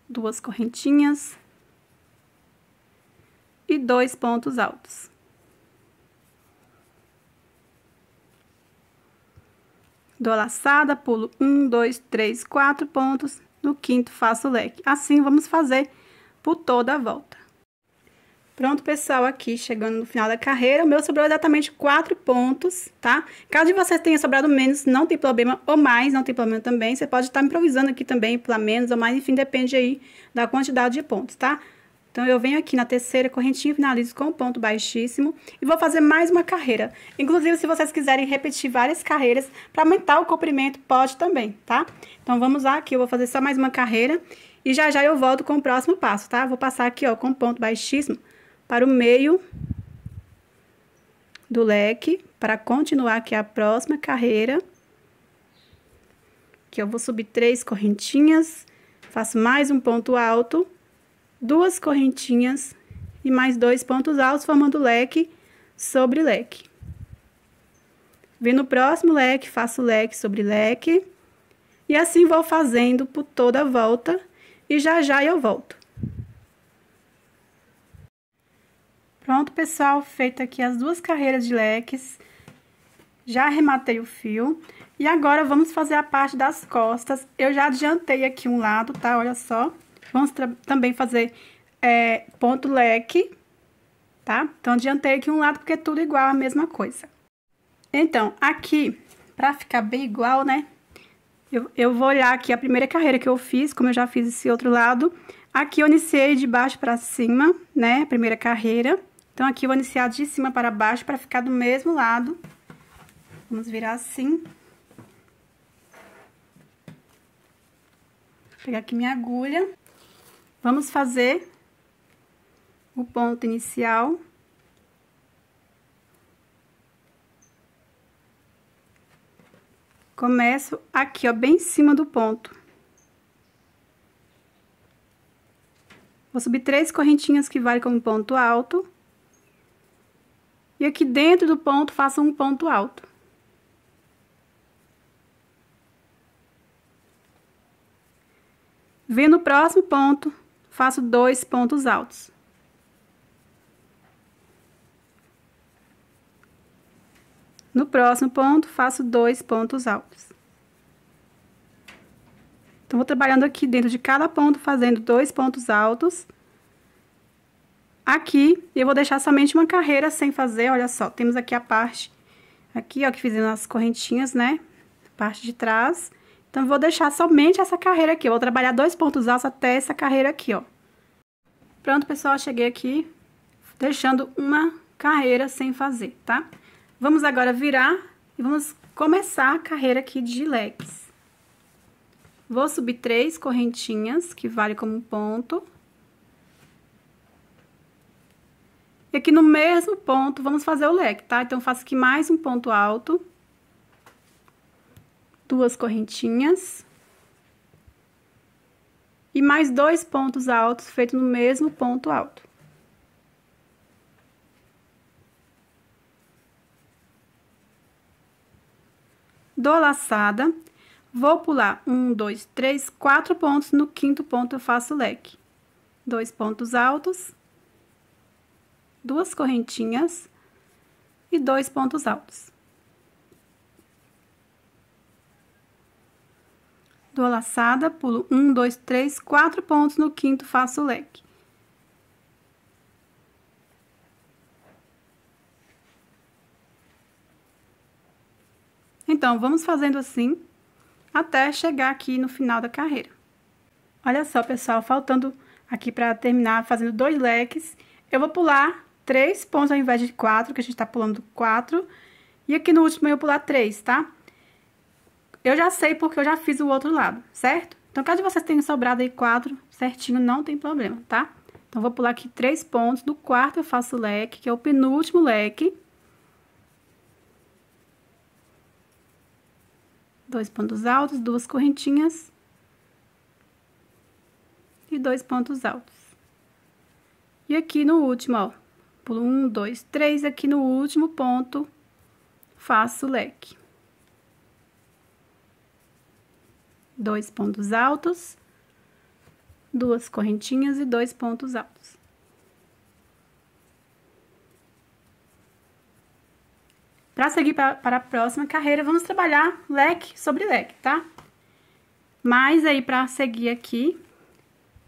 duas correntinhas e dois pontos altos. Dou laçada, pulo um, dois, três, quatro pontos, no quinto faço o leque. Assim, vamos fazer por toda a volta. Pronto, pessoal, aqui chegando no final da carreira, o meu sobrou exatamente quatro pontos, tá? Caso você tenha sobrado menos, não tem problema, ou mais, não tem problema também. Você pode estar improvisando aqui também, pela menos ou mais, enfim, depende aí da quantidade de pontos, tá? Então, eu venho aqui na terceira correntinha, finalizo com um ponto baixíssimo e vou fazer mais uma carreira. Inclusive, se vocês quiserem repetir várias carreiras para aumentar o comprimento, pode também, tá? Então, vamos lá aqui, eu vou fazer só mais uma carreira e já já eu volto com o próximo passo, tá? Vou passar aqui, ó, com ponto baixíssimo para o meio do leque, para continuar aqui a próxima carreira. Que eu vou subir três correntinhas, faço mais um ponto alto, duas correntinhas e mais dois pontos altos, formando leque sobre leque. Vim no próximo leque, faço leque sobre leque. E assim vou fazendo por toda a volta e já já eu volto. Pronto, pessoal, feito aqui as duas carreiras de leques. Já arrematei o fio. E agora, vamos fazer a parte das costas. Eu já adiantei aqui um lado, tá? Olha só. Vamos também fazer é, ponto leque, tá? Então, adiantei aqui um lado, porque é tudo igual, a mesma coisa. Então, aqui, pra ficar bem igual, né? Eu, eu vou olhar aqui a primeira carreira que eu fiz, como eu já fiz esse outro lado. Aqui, eu iniciei de baixo pra cima, né? A primeira carreira. Então, aqui eu vou iniciar de cima para baixo para ficar do mesmo lado. Vamos virar assim. Vou pegar aqui minha agulha. Vamos fazer o ponto inicial. Começo aqui, ó, bem em cima do ponto. Vou subir três correntinhas que vale como ponto alto. E aqui dentro do ponto, faça um ponto alto. Vem no próximo ponto, faço dois pontos altos. No próximo ponto, faço dois pontos altos. Então, vou trabalhando aqui dentro de cada ponto, fazendo dois pontos altos aqui eu vou deixar somente uma carreira sem fazer, olha só, temos aqui a parte aqui, ó, que fizemos as correntinhas, né, parte de trás. Então, vou deixar somente essa carreira aqui, eu vou trabalhar dois pontos altos até essa carreira aqui, ó. Pronto, pessoal, cheguei aqui deixando uma carreira sem fazer, tá? Vamos agora virar e vamos começar a carreira aqui de legs. Vou subir três correntinhas, que vale como ponto. Aqui no mesmo ponto, vamos fazer o leque, tá? Então, faço aqui mais um ponto alto, duas correntinhas, e mais dois pontos altos feito no mesmo ponto alto. Dou laçada, vou pular um, dois, três, quatro pontos, no quinto ponto eu faço leque. Dois pontos altos, duas correntinhas e dois pontos altos. Dou a laçada, pulo um, dois, três, quatro pontos no quinto, faço o leque. Então, vamos fazendo assim até chegar aqui no final da carreira. Olha só, pessoal, faltando aqui para terminar fazendo dois leques, eu vou pular três pontos ao invés de quatro, que a gente tá pulando quatro. E aqui no último eu vou pular três, tá? Eu já sei porque eu já fiz o outro lado, certo? Então, caso vocês tenham sobrado aí quatro certinho, não tem problema, tá? Então, vou pular aqui três pontos. Do quarto eu faço leque, que é o penúltimo leque. Dois pontos altos, duas correntinhas. E dois pontos altos. E aqui no último, ó, pulo um, dois, três, aqui no último ponto, faço leque. Dois pontos altos, duas correntinhas e dois pontos altos. Para seguir pra, para a próxima carreira, vamos trabalhar leque sobre leque, tá? Mas aí, para seguir aqui,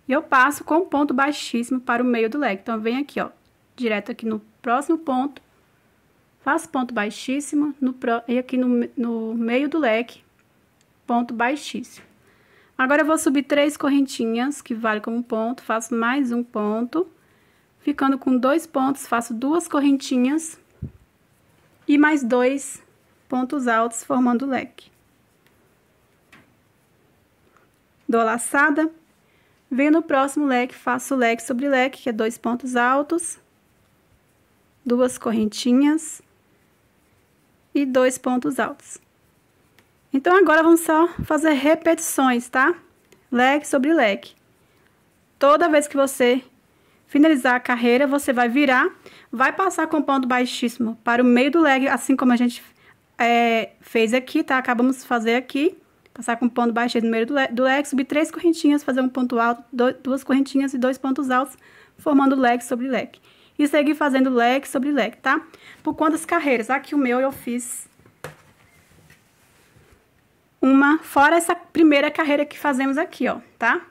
eu passo com ponto baixíssimo para o meio do leque. Então, vem aqui, ó, direto aqui no próximo ponto, faço ponto baixíssimo no, e aqui no, no meio do leque, ponto baixíssimo. Agora, eu vou subir três correntinhas, que vale como ponto, faço mais um ponto. Ficando com dois pontos, faço duas correntinhas e mais dois pontos altos, formando o leque. Dou a laçada, venho no próximo leque, faço leque sobre leque, que é dois pontos altos, duas correntinhas e dois pontos altos. Então, agora, vamos só fazer repetições, tá? Leg sobre leque. Toda vez que você finalizar a carreira, você vai virar, vai passar com ponto baixíssimo para o meio do leque, assim como a gente é, fez aqui, tá? Acabamos de fazer aqui. Passar com ponto baixíssimo no meio do leque, do subir três correntinhas, fazer um ponto alto, duas correntinhas e dois pontos altos, formando leque sobre leque e seguir fazendo leque sobre leque, tá? Por quantas carreiras? Aqui o meu eu fiz uma, fora essa primeira carreira que fazemos aqui, ó, tá?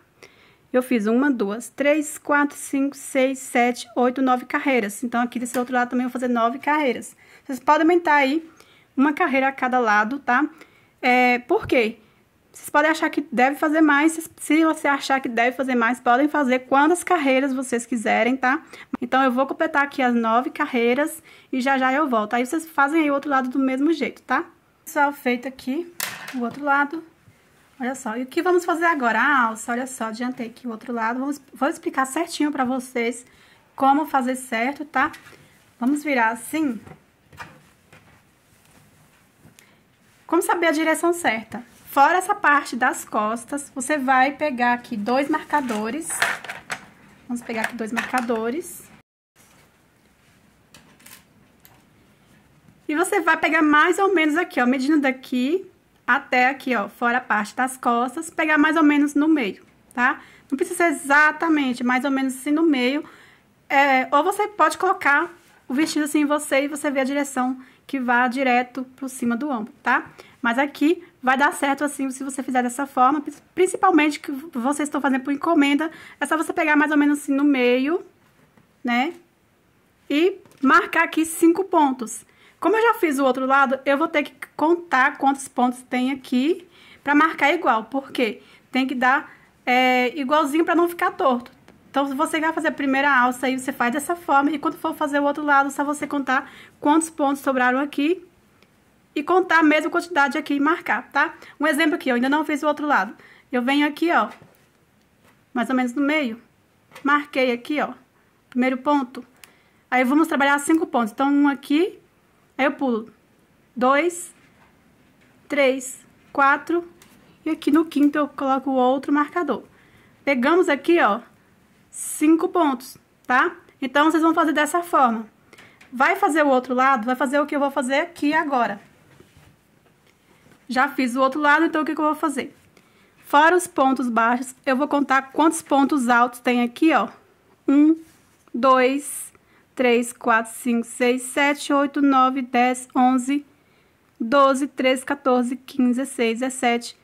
Eu fiz uma, duas, três, quatro, cinco, seis, sete, oito, nove carreiras. Então, aqui desse outro lado também eu vou fazer nove carreiras. Vocês podem aumentar aí uma carreira a cada lado, tá? É, por quê? Porque vocês podem achar que deve fazer mais. Se você achar que deve fazer mais, podem fazer quantas carreiras vocês quiserem, tá? Então, eu vou completar aqui as nove carreiras e já já eu volto. Aí vocês fazem aí o outro lado do mesmo jeito, tá? Pessoal, feito aqui o outro lado. Olha só, e o que vamos fazer agora? A ah, alça, olha só, adiantei aqui o outro lado. Vamos, vou explicar certinho pra vocês como fazer certo, tá? Vamos virar assim. Como saber a direção certa? Fora essa parte das costas, você vai pegar aqui dois marcadores. Vamos pegar aqui dois marcadores. E você vai pegar mais ou menos aqui, ó, medindo daqui até aqui, ó, fora a parte das costas, pegar mais ou menos no meio, tá? Não precisa ser exatamente, mais ou menos assim no meio. É, ou você pode colocar o vestido assim em você e você vê a direção que vá direto pro cima do ombro, tá? Mas aqui vai dar certo assim se você fizer dessa forma, principalmente que vocês estão fazendo por encomenda, é só você pegar mais ou menos assim no meio, né? E marcar aqui cinco pontos. Como eu já fiz o outro lado, eu vou ter que contar quantos pontos tem aqui para marcar igual, porque tem que dar é, igualzinho para não ficar torto. Então, se você vai fazer a primeira alça aí, você faz dessa forma, e quando for fazer o outro lado, só você contar quantos pontos sobraram aqui e contar a mesma quantidade aqui e marcar, tá? Um exemplo aqui, eu ainda não fiz o outro lado. Eu venho aqui, ó, mais ou menos no meio, marquei aqui, ó, primeiro ponto. Aí vamos trabalhar cinco pontos. Então, um aqui, aí eu pulo dois, três, quatro, e aqui no quinto eu coloco o outro marcador. Pegamos aqui, ó, cinco pontos, tá? Então, vocês vão fazer dessa forma. Vai fazer o outro lado, vai fazer o que eu vou fazer aqui agora. Já fiz o outro lado, então o que, que eu vou fazer? Fora os pontos baixos, eu vou contar quantos pontos altos tem aqui, ó. Um, dois, três, quatro, cinco, seis, sete, oito, nove, dez, onze, doze, treze, quatorze, quinze, seis, dezessete,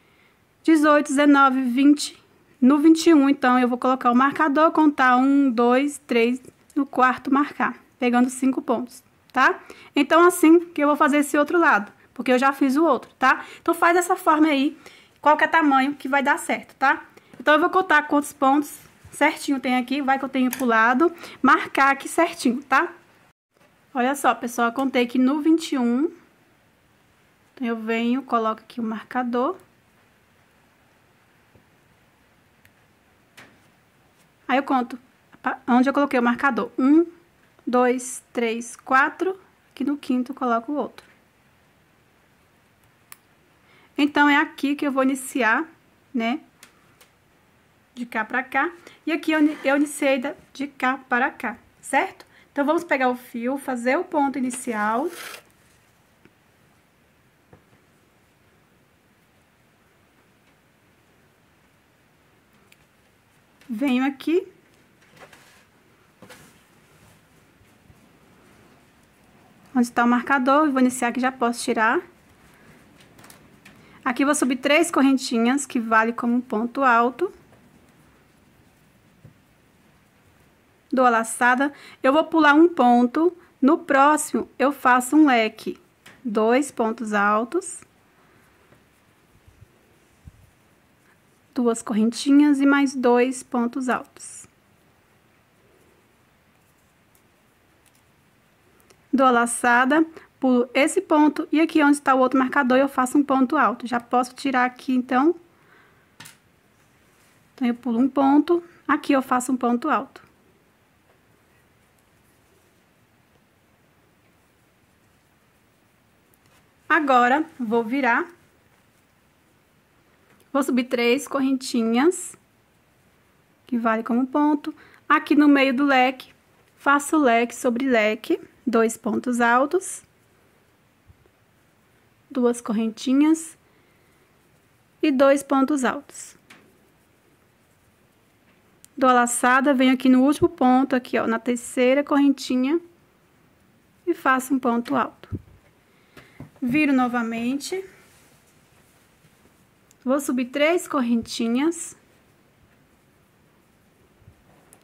dezoito, dezenove, vinte. No 21, então, eu vou colocar o marcador, contar um, dois, três, no quarto marcar, pegando cinco pontos, tá? Então, assim que eu vou fazer esse outro lado porque eu já fiz o outro, tá? Então faz dessa forma aí, qualquer é tamanho que vai dar certo, tá? Então eu vou contar quantos pontos certinho tem aqui, vai que eu tenho pulado, marcar aqui certinho, tá? Olha só, pessoal, contei que no 21, então eu venho, coloco aqui o marcador. Aí eu conto onde eu coloquei o marcador. Um, dois, três, quatro, aqui no quinto eu coloco o outro. Então, é aqui que eu vou iniciar, né? De cá pra cá. E aqui eu, eu iniciei de cá para cá, certo? Então, vamos pegar o fio, fazer o ponto inicial. Venho aqui. Onde está o marcador, vou iniciar que já posso tirar. Aqui vou subir três correntinhas, que vale como ponto alto. Dou a laçada, eu vou pular um ponto, no próximo eu faço um leque, dois pontos altos. Duas correntinhas e mais dois pontos altos. Dou a laçada, pulo esse ponto e aqui onde está o outro marcador eu faço um ponto alto. Já posso tirar aqui, então. Então, eu pulo um ponto, aqui eu faço um ponto alto. Agora, vou virar. Vou subir três correntinhas, que vale como ponto. Aqui no meio do leque, faço leque sobre leque, dois pontos altos duas correntinhas e dois pontos altos. Dou a laçada, venho aqui no último ponto, aqui, ó, na terceira correntinha, e faço um ponto alto. Viro novamente. Vou subir três correntinhas.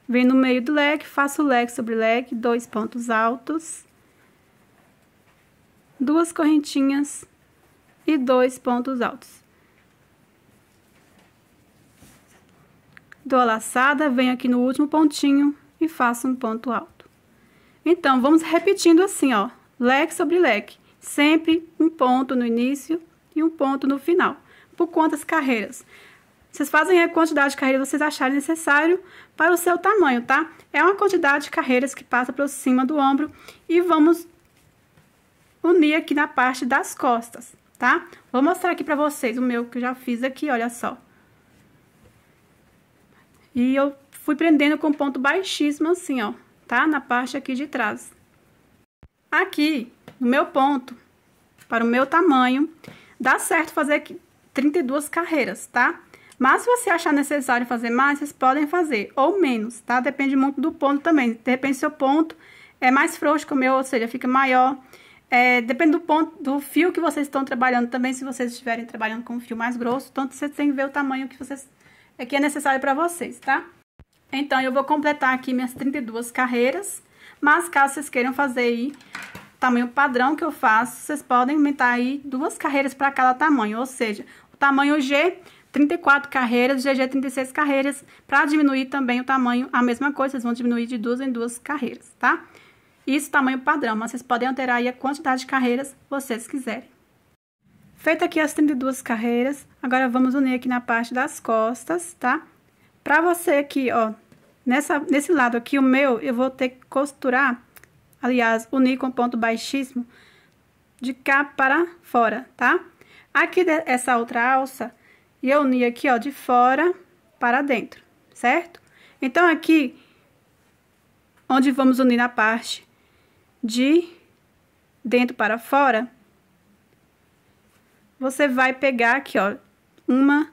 Venho no meio do leque, faço leque sobre leque, dois pontos altos. Duas correntinhas e dois pontos altos. Dou a laçada, venho aqui no último pontinho e faço um ponto alto. Então, vamos repetindo assim, ó, leque sobre leque, sempre um ponto no início e um ponto no final, por quantas carreiras. Vocês fazem a quantidade de carreiras que vocês acharem necessário para o seu tamanho, tá? É uma quantidade de carreiras que passa por cima do ombro e vamos unir aqui na parte das costas tá? Vou mostrar aqui pra vocês o meu que eu já fiz aqui, olha só. E eu fui prendendo com ponto baixíssimo assim, ó, tá? Na parte aqui de trás. Aqui, no meu ponto, para o meu tamanho, dá certo fazer aqui 32 carreiras, tá? Mas se você achar necessário fazer mais, vocês podem fazer, ou menos, tá? Depende muito do ponto também. De repente, seu ponto é mais frouxo que o meu, ou seja, fica maior. É, depende do ponto do fio que vocês estão trabalhando também. Se vocês estiverem trabalhando com um fio mais grosso, tanto vocês têm que ver o tamanho que vocês é que é necessário para vocês, tá? Então eu vou completar aqui minhas 32 carreiras, mas caso vocês queiram fazer aí tamanho padrão que eu faço, vocês podem aumentar aí duas carreiras para cada tamanho, ou seja, o tamanho G 34 carreiras, GG 36 é carreiras, para diminuir também o tamanho, a mesma coisa, vocês vão diminuir de duas em duas carreiras, tá? Isso tamanho padrão, mas vocês podem alterar aí a quantidade de carreiras vocês quiserem. Feita aqui as 32 carreiras, agora vamos unir aqui na parte das costas, tá? Pra você aqui, ó, nessa, nesse lado aqui, o meu, eu vou ter que costurar, aliás, unir com ponto baixíssimo, de cá para fora, tá? Aqui essa outra alça, e eu uni aqui, ó, de fora para dentro, certo? Então, aqui, onde vamos unir na parte de dentro para fora, você vai pegar aqui, ó, uma,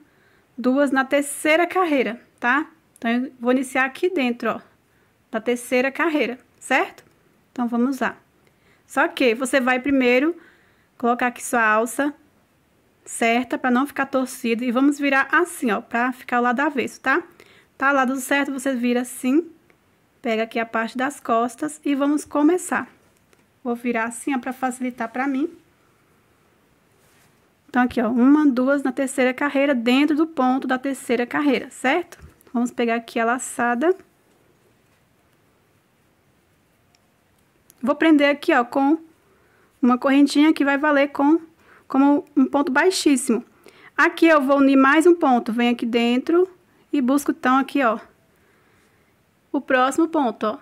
duas na terceira carreira, tá? Então, eu vou iniciar aqui dentro, ó, da terceira carreira, certo? Então, vamos lá. Só que você vai primeiro colocar aqui sua alça certa para não ficar torcido e vamos virar assim, ó, para ficar o lado avesso, tá? Tá lado certo, você vira assim, pega aqui a parte das costas e vamos começar. Vou virar assim, ó, pra facilitar pra mim. Então, aqui, ó, uma, duas na terceira carreira, dentro do ponto da terceira carreira, certo? Vamos pegar aqui a laçada. Vou prender aqui, ó, com uma correntinha que vai valer com, como um ponto baixíssimo. Aqui eu vou unir mais um ponto, venho aqui dentro e busco, então, aqui, ó, o próximo ponto, ó.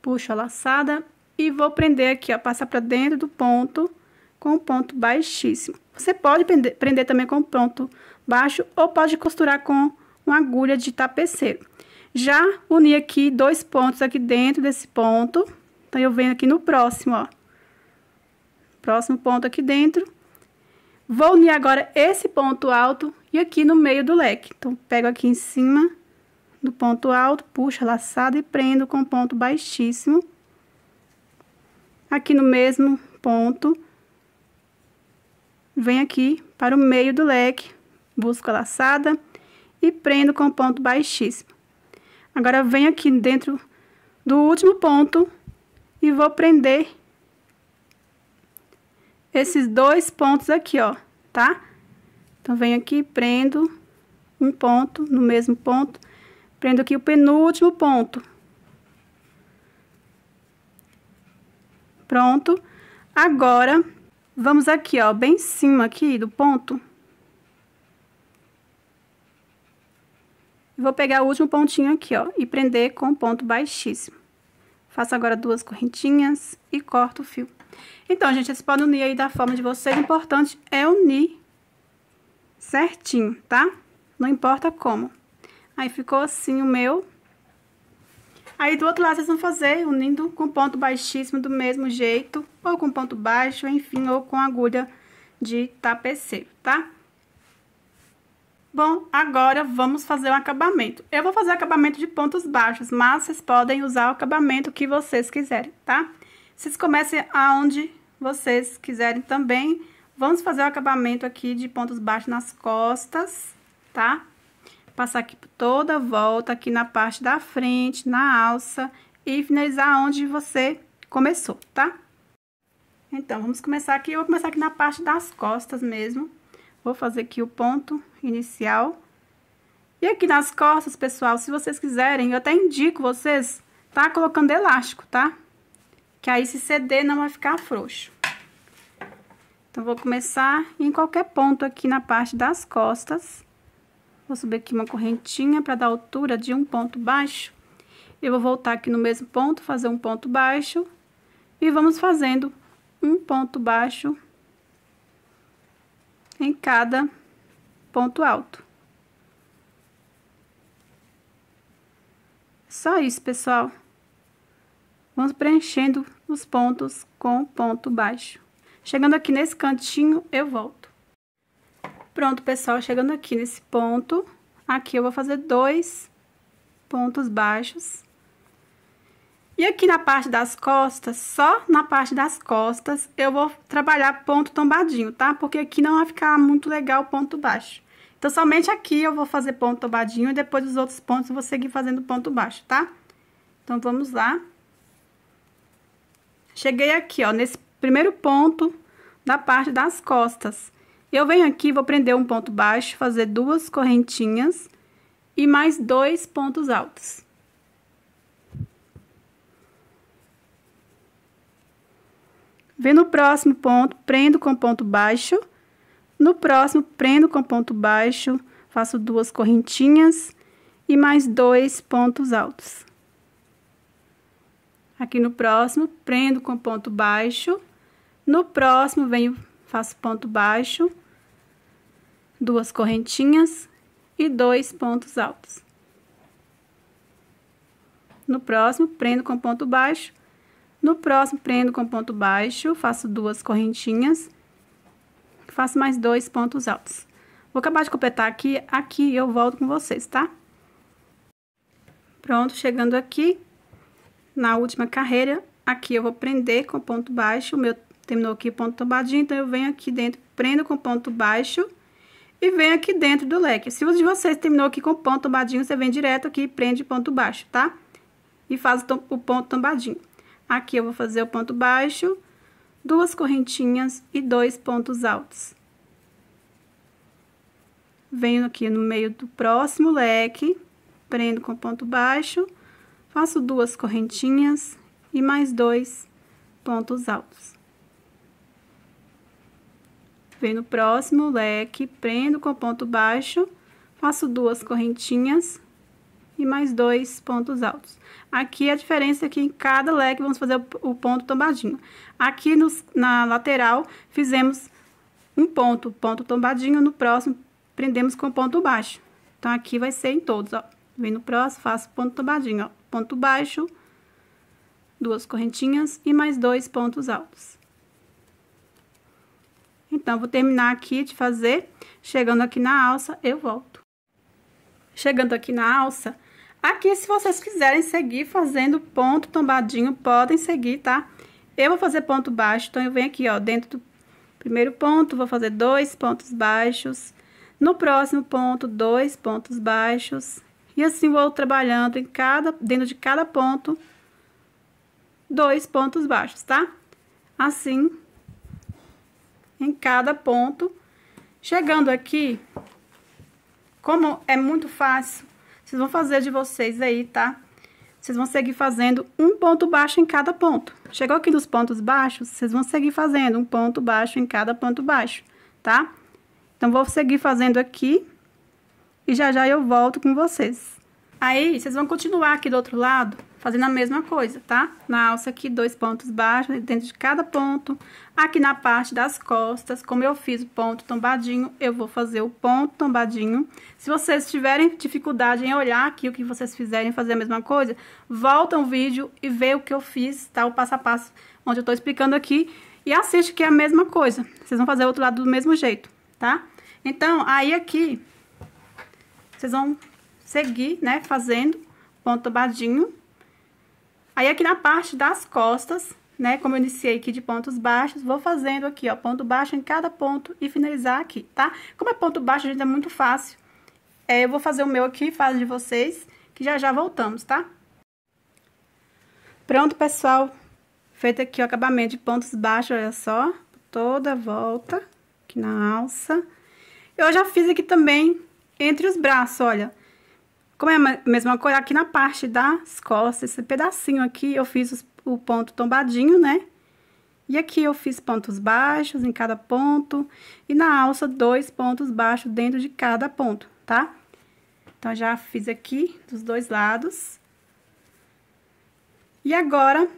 Puxo a laçada, e vou prender aqui, ó, passar para dentro do ponto com um ponto baixíssimo. Você pode prender, prender também com ponto baixo ou pode costurar com uma agulha de tapeceiro. Já uni aqui dois pontos aqui dentro desse ponto. Então, eu venho aqui no próximo, ó. Próximo ponto aqui dentro. Vou unir agora esse ponto alto e aqui no meio do leque. Então, pego aqui em cima do ponto alto, puxo a laçada e prendo com ponto baixíssimo aqui no mesmo ponto, venho aqui para o meio do leque, busco a laçada e prendo com ponto baixíssimo. Agora, venho aqui dentro do último ponto e vou prender esses dois pontos aqui, ó, tá? Então, venho aqui, prendo um ponto no mesmo ponto, prendo aqui o penúltimo ponto, Pronto. Agora, vamos aqui, ó, bem em cima aqui do ponto. Vou pegar o último pontinho aqui, ó, e prender com ponto baixíssimo. Faço agora duas correntinhas e corto o fio. Então, gente, vocês podem unir aí da forma de vocês. O importante é unir certinho, tá? Não importa como. Aí, ficou assim o meu... Aí do outro lado vocês vão fazer unindo com ponto baixíssimo do mesmo jeito, ou com ponto baixo, enfim, ou com agulha de tapeceiro, tá? Bom, agora vamos fazer o um acabamento. Eu vou fazer acabamento de pontos baixos, mas vocês podem usar o acabamento que vocês quiserem, tá? Vocês comecem aonde vocês quiserem também. Vamos fazer o acabamento aqui de pontos baixos nas costas, tá? Tá? passar aqui toda a volta aqui na parte da frente, na alça e finalizar onde você começou, tá? Então, vamos começar aqui, eu vou começar aqui na parte das costas mesmo. Vou fazer aqui o ponto inicial. E aqui nas costas, pessoal, se vocês quiserem, eu até indico vocês tá colocando elástico, tá? Que aí se ceder não vai ficar frouxo. Então, vou começar em qualquer ponto aqui na parte das costas. Vou subir aqui uma correntinha para dar altura de um ponto baixo. Eu vou voltar aqui no mesmo ponto, fazer um ponto baixo. E vamos fazendo um ponto baixo em cada ponto alto. Só isso, pessoal. Vamos preenchendo os pontos com ponto baixo. Chegando aqui nesse cantinho, eu volto. Pronto, pessoal, chegando aqui nesse ponto, aqui eu vou fazer dois pontos baixos. E aqui na parte das costas, só na parte das costas, eu vou trabalhar ponto tombadinho, tá? Porque aqui não vai ficar muito legal o ponto baixo. Então, somente aqui eu vou fazer ponto tombadinho e depois os outros pontos eu vou seguir fazendo ponto baixo, tá? Então, vamos lá. Cheguei aqui, ó, nesse primeiro ponto da parte das costas. Eu venho aqui, vou prender um ponto baixo, fazer duas correntinhas e mais dois pontos altos. Vem no próximo ponto, prendo com ponto baixo. No próximo, prendo com ponto baixo, faço duas correntinhas e mais dois pontos altos. Aqui no próximo, prendo com ponto baixo. No próximo, venho faço ponto baixo, duas correntinhas e dois pontos altos. No próximo, prendo com ponto baixo. No próximo, prendo com ponto baixo, faço duas correntinhas, faço mais dois pontos altos. Vou acabar de completar aqui, aqui eu volto com vocês, tá? Pronto, chegando aqui, na última carreira, aqui eu vou prender com ponto baixo o meu Terminou aqui o ponto tombadinho, então eu venho aqui dentro, prendo com ponto baixo e venho aqui dentro do leque. Se o de vocês terminou aqui com ponto tombadinho, você vem direto aqui e prende ponto baixo, tá? E faz o ponto tombadinho. Aqui eu vou fazer o ponto baixo, duas correntinhas e dois pontos altos. Venho aqui no meio do próximo leque, prendo com ponto baixo, faço duas correntinhas e mais dois pontos altos. Venho no próximo leque, prendo com ponto baixo, faço duas correntinhas e mais dois pontos altos. Aqui a diferença é que em cada leque vamos fazer o ponto tombadinho. Aqui nos, na lateral fizemos um ponto, ponto tombadinho, no próximo prendemos com ponto baixo. Então, aqui vai ser em todos, ó. Vem no próximo, faço ponto tombadinho, ó. Ponto baixo, duas correntinhas e mais dois pontos altos. Então, vou terminar aqui de fazer, chegando aqui na alça, eu volto. Chegando aqui na alça, aqui se vocês quiserem seguir fazendo ponto tombadinho, podem seguir, tá? Eu vou fazer ponto baixo, então eu venho aqui, ó, dentro do primeiro ponto, vou fazer dois pontos baixos. No próximo ponto, dois pontos baixos. E assim vou trabalhando em cada, dentro de cada ponto, dois pontos baixos, tá? Assim, em cada ponto. Chegando aqui, como é muito fácil, vocês vão fazer de vocês aí, tá? Vocês vão seguir fazendo um ponto baixo em cada ponto. Chegou aqui nos pontos baixos, vocês vão seguir fazendo um ponto baixo em cada ponto baixo, tá? Então, vou seguir fazendo aqui e já já eu volto com vocês. Aí, vocês vão continuar aqui do outro lado, fazendo a mesma coisa, tá? Na alça aqui, dois pontos baixos né, dentro de cada ponto. Aqui na parte das costas, como eu fiz o ponto tombadinho, eu vou fazer o ponto tombadinho. Se vocês tiverem dificuldade em olhar aqui o que vocês fizerem, fazer a mesma coisa, volta o vídeo e vê o que eu fiz, tá? O passo a passo, onde eu tô explicando aqui. E assiste que é a mesma coisa. Vocês vão fazer o outro lado do mesmo jeito, tá? Então, aí aqui, vocês vão seguir, né, fazendo ponto tombadinho Aí, aqui na parte das costas, né, como eu iniciei aqui de pontos baixos, vou fazendo aqui, ó, ponto baixo em cada ponto e finalizar aqui, tá? Como é ponto baixo, gente, é muito fácil. É, eu vou fazer o meu aqui, faço de vocês, que já já voltamos, tá? Pronto, pessoal. Feito aqui o acabamento de pontos baixos, olha só, toda a volta, aqui na alça. Eu já fiz aqui também entre os braços, olha. Como é a mesma coisa, aqui na parte das costas, esse pedacinho aqui, eu fiz os, o ponto tombadinho, né? E aqui eu fiz pontos baixos em cada ponto. E na alça, dois pontos baixos dentro de cada ponto, tá? Então, já fiz aqui dos dois lados. E agora,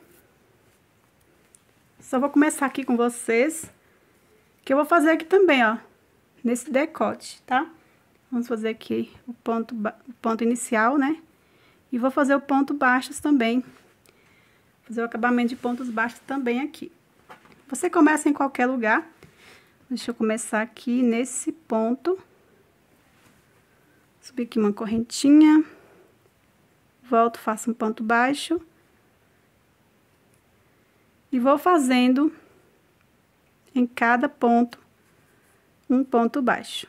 só vou começar aqui com vocês, que eu vou fazer aqui também, ó, nesse decote, tá? Tá? Vamos fazer aqui o ponto, o ponto inicial, né? E vou fazer o ponto baixos também. Fazer o acabamento de pontos baixos também aqui. Você começa em qualquer lugar. Deixa eu começar aqui nesse ponto. Subir aqui uma correntinha. Volto, faço um ponto baixo. E vou fazendo em cada ponto um ponto baixo.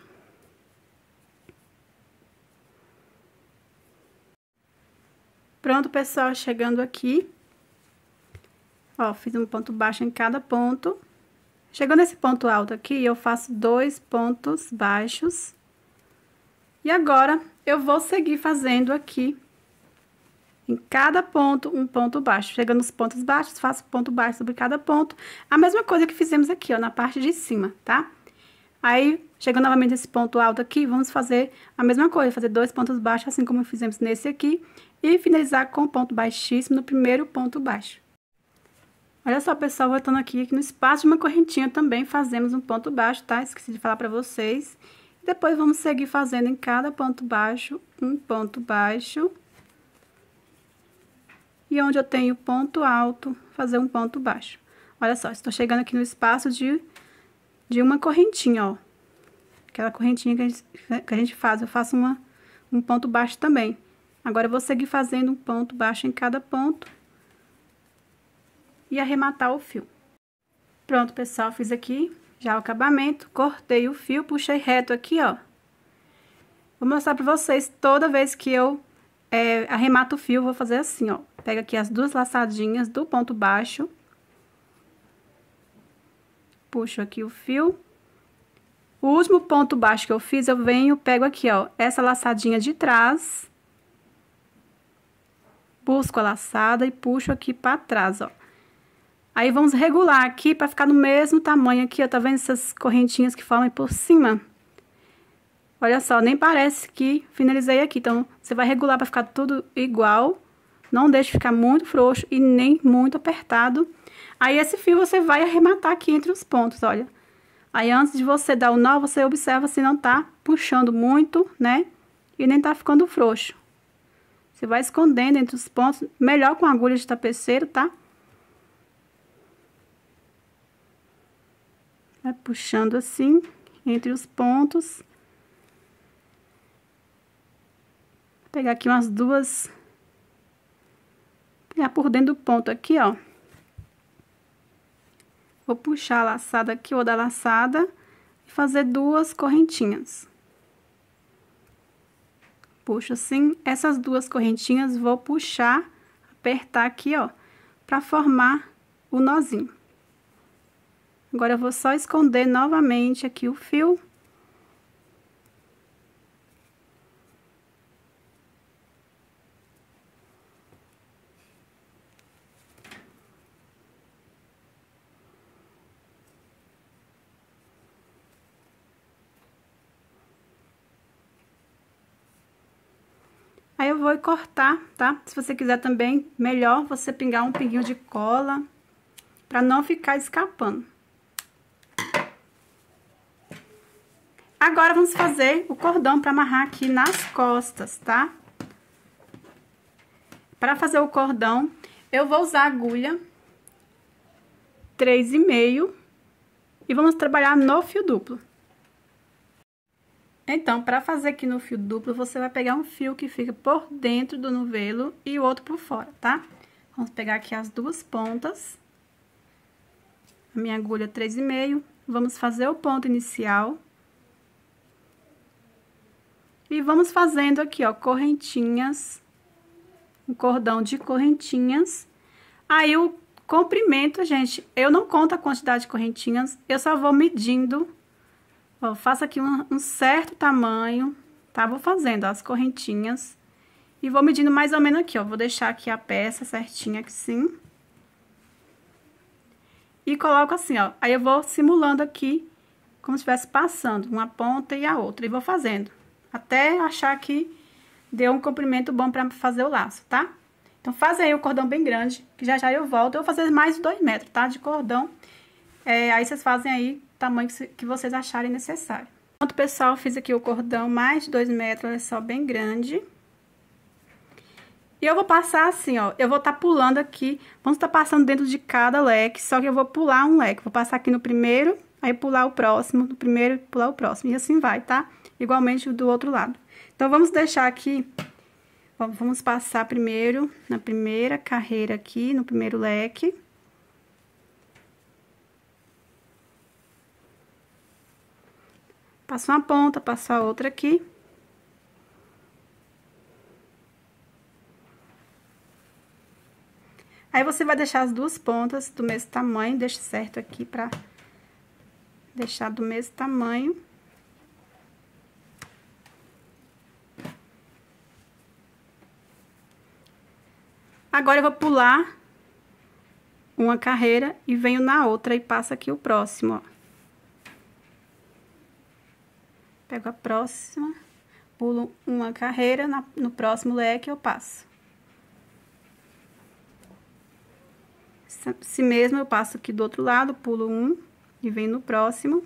Pronto, pessoal, chegando aqui. Ó, fiz um ponto baixo em cada ponto. Chegou nesse ponto alto aqui, eu faço dois pontos baixos. E agora, eu vou seguir fazendo aqui, em cada ponto, um ponto baixo. Chegando nos pontos baixos, faço ponto baixo sobre cada ponto. A mesma coisa que fizemos aqui, ó, na parte de cima, tá? Aí, chegando novamente nesse ponto alto aqui, vamos fazer a mesma coisa, fazer dois pontos baixos, assim como fizemos nesse aqui e finalizar com ponto baixíssimo no primeiro ponto baixo. Olha só, pessoal, voltando aqui, no espaço de uma correntinha também fazemos um ponto baixo, tá? Esqueci de falar para vocês. Depois, vamos seguir fazendo em cada ponto baixo, um ponto baixo. E onde eu tenho ponto alto, fazer um ponto baixo. Olha só, estou chegando aqui no espaço de, de uma correntinha, ó. Aquela correntinha que a gente, que a gente faz, eu faço uma, um ponto baixo também. Agora, vou seguir fazendo um ponto baixo em cada ponto e arrematar o fio. Pronto, pessoal, fiz aqui já o acabamento, cortei o fio, puxei reto aqui, ó. Vou mostrar pra vocês, toda vez que eu é, arremato o fio, vou fazer assim, ó. Pega aqui as duas laçadinhas do ponto baixo. Puxo aqui o fio. O último ponto baixo que eu fiz, eu venho, pego aqui, ó, essa laçadinha de trás busco a laçada e puxo aqui para trás, ó. Aí, vamos regular aqui para ficar no mesmo tamanho aqui, ó, tá vendo essas correntinhas que formam por cima? Olha só, nem parece que finalizei aqui, então, você vai regular para ficar tudo igual, não deixe ficar muito frouxo e nem muito apertado. Aí, esse fio você vai arrematar aqui entre os pontos, olha. Aí, antes de você dar o nó, você observa se não tá puxando muito, né? E nem tá ficando frouxo. Você vai escondendo entre os pontos, melhor com agulha de tapeceiro, tá? Vai puxando assim, entre os pontos. Vou pegar aqui umas duas... Pegar por dentro do ponto aqui, ó. Vou puxar a laçada aqui, ou da laçada, e fazer duas correntinhas puxo assim, essas duas correntinhas vou puxar, apertar aqui, ó, pra formar o nozinho. Agora, eu vou só esconder novamente aqui o fio. vou cortar, tá? Se você quiser também, melhor você pingar um pinguinho de cola para não ficar escapando. Agora, vamos fazer o cordão para amarrar aqui nas costas, tá? Para fazer o cordão, eu vou usar agulha 3,5 e vamos trabalhar no fio duplo. Então, para fazer aqui no fio duplo, você vai pegar um fio que fica por dentro do novelo e o outro por fora, tá? Vamos pegar aqui as duas pontas. A minha agulha 3,5. Vamos fazer o ponto inicial. E vamos fazendo aqui, ó, correntinhas. Um cordão de correntinhas. Aí, o comprimento, gente, eu não conto a quantidade de correntinhas, eu só vou medindo Ó, faço aqui um, um certo tamanho, tá? Vou fazendo as correntinhas. E vou medindo mais ou menos aqui, ó. Vou deixar aqui a peça certinha aqui, sim. E coloco assim, ó. Aí eu vou simulando aqui, como se estivesse passando uma ponta e a outra. E vou fazendo, até achar que deu um comprimento bom pra fazer o laço, tá? Então, faz aí o cordão bem grande, que já já eu volto. Eu vou fazer mais de dois metros, tá? De cordão. É, aí, vocês fazem aí tamanho que vocês acharem necessário. Pronto, pessoal, fiz aqui o cordão mais de 2 metros, é só bem grande. E eu vou passar assim, ó, eu vou estar tá pulando aqui, vamos estar tá passando dentro de cada leque, só que eu vou pular um leque. Vou passar aqui no primeiro, aí pular o próximo, no primeiro, pular o próximo, e assim vai, tá? Igualmente do outro lado. Então, vamos deixar aqui, vamos passar primeiro, na primeira carreira aqui, no primeiro leque... Passa uma ponta, passa a outra aqui. Aí, você vai deixar as duas pontas do mesmo tamanho, deixa certo aqui pra deixar do mesmo tamanho. Agora, eu vou pular uma carreira e venho na outra e passo aqui o próximo, ó. Pego a próxima, pulo uma carreira, na, no próximo leque eu passo. Se mesmo, eu passo aqui do outro lado, pulo um e venho no próximo.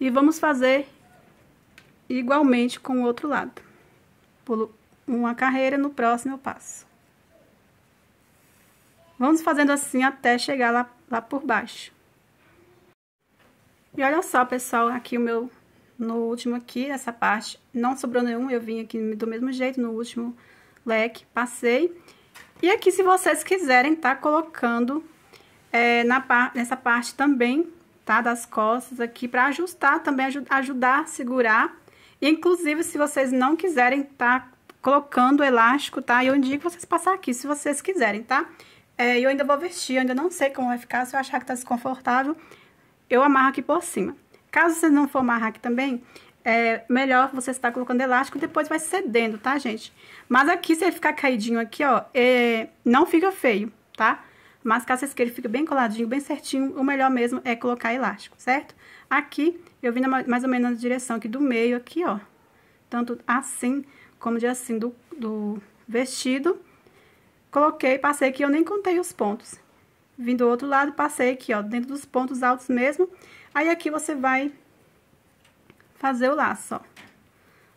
E vamos fazer igualmente com o outro lado. Pulo uma carreira, no próximo eu passo. Vamos fazendo assim até chegar lá, lá por baixo. E olha só, pessoal, aqui o meu, no último aqui, essa parte, não sobrou nenhum, eu vim aqui do mesmo jeito, no último leque, passei. E aqui, se vocês quiserem, tá colocando é, na par, nessa parte também, tá, das costas aqui, pra ajustar também, aj ajudar segurar. E, inclusive, se vocês não quiserem, tá colocando o elástico, tá, eu indico vocês passar aqui, se vocês quiserem, tá? É, eu ainda vou vestir, eu ainda não sei como vai ficar, se eu achar que tá desconfortável, eu amarro aqui por cima. Caso você não for amarrar aqui também, é melhor você estar colocando elástico, depois vai cedendo, tá, gente? Mas aqui, se ele ficar caidinho aqui, ó, é, não fica feio, tá? Mas caso que ele fica bem coladinho, bem certinho, o melhor mesmo é colocar elástico, certo? Aqui, eu vim mais ou menos na direção aqui do meio, aqui, ó. Tanto assim, como de assim, do, do vestido. Coloquei, passei aqui, eu nem contei os pontos. Vim do outro lado, passei aqui, ó, dentro dos pontos altos mesmo. Aí, aqui você vai fazer o laço, ó.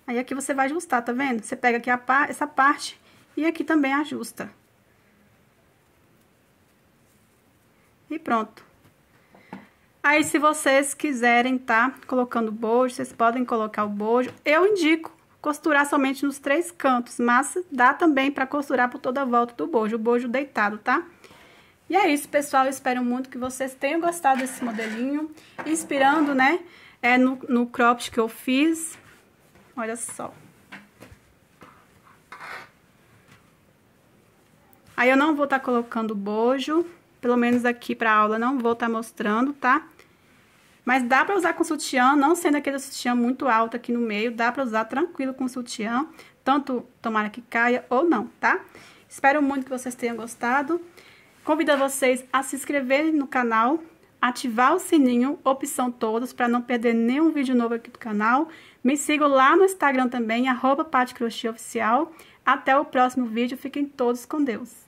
Aí, aqui você vai ajustar, tá vendo? Você pega aqui par, essa parte e aqui também ajusta. E pronto. Aí, se vocês quiserem, tá, colocando bojo, vocês podem colocar o bojo. Eu indico costurar somente nos três cantos, mas dá também para costurar por toda a volta do bojo, o bojo deitado, Tá? E é isso, pessoal. Eu espero muito que vocês tenham gostado desse modelinho. Inspirando, né? É no, no cropped que eu fiz. Olha só. Aí eu não vou estar tá colocando bojo. Pelo menos aqui pra aula não vou estar tá mostrando, tá? Mas dá pra usar com sutiã, não sendo aquele sutiã muito alto aqui no meio. Dá pra usar tranquilo com sutiã. Tanto tomara que caia ou não, tá? Espero muito que vocês tenham gostado. Convido vocês a se inscreverem no canal, ativar o sininho, opção todos, para não perder nenhum vídeo novo aqui do canal. Me sigam lá no Instagram também, arroba Oficial. Até o próximo vídeo, fiquem todos com Deus.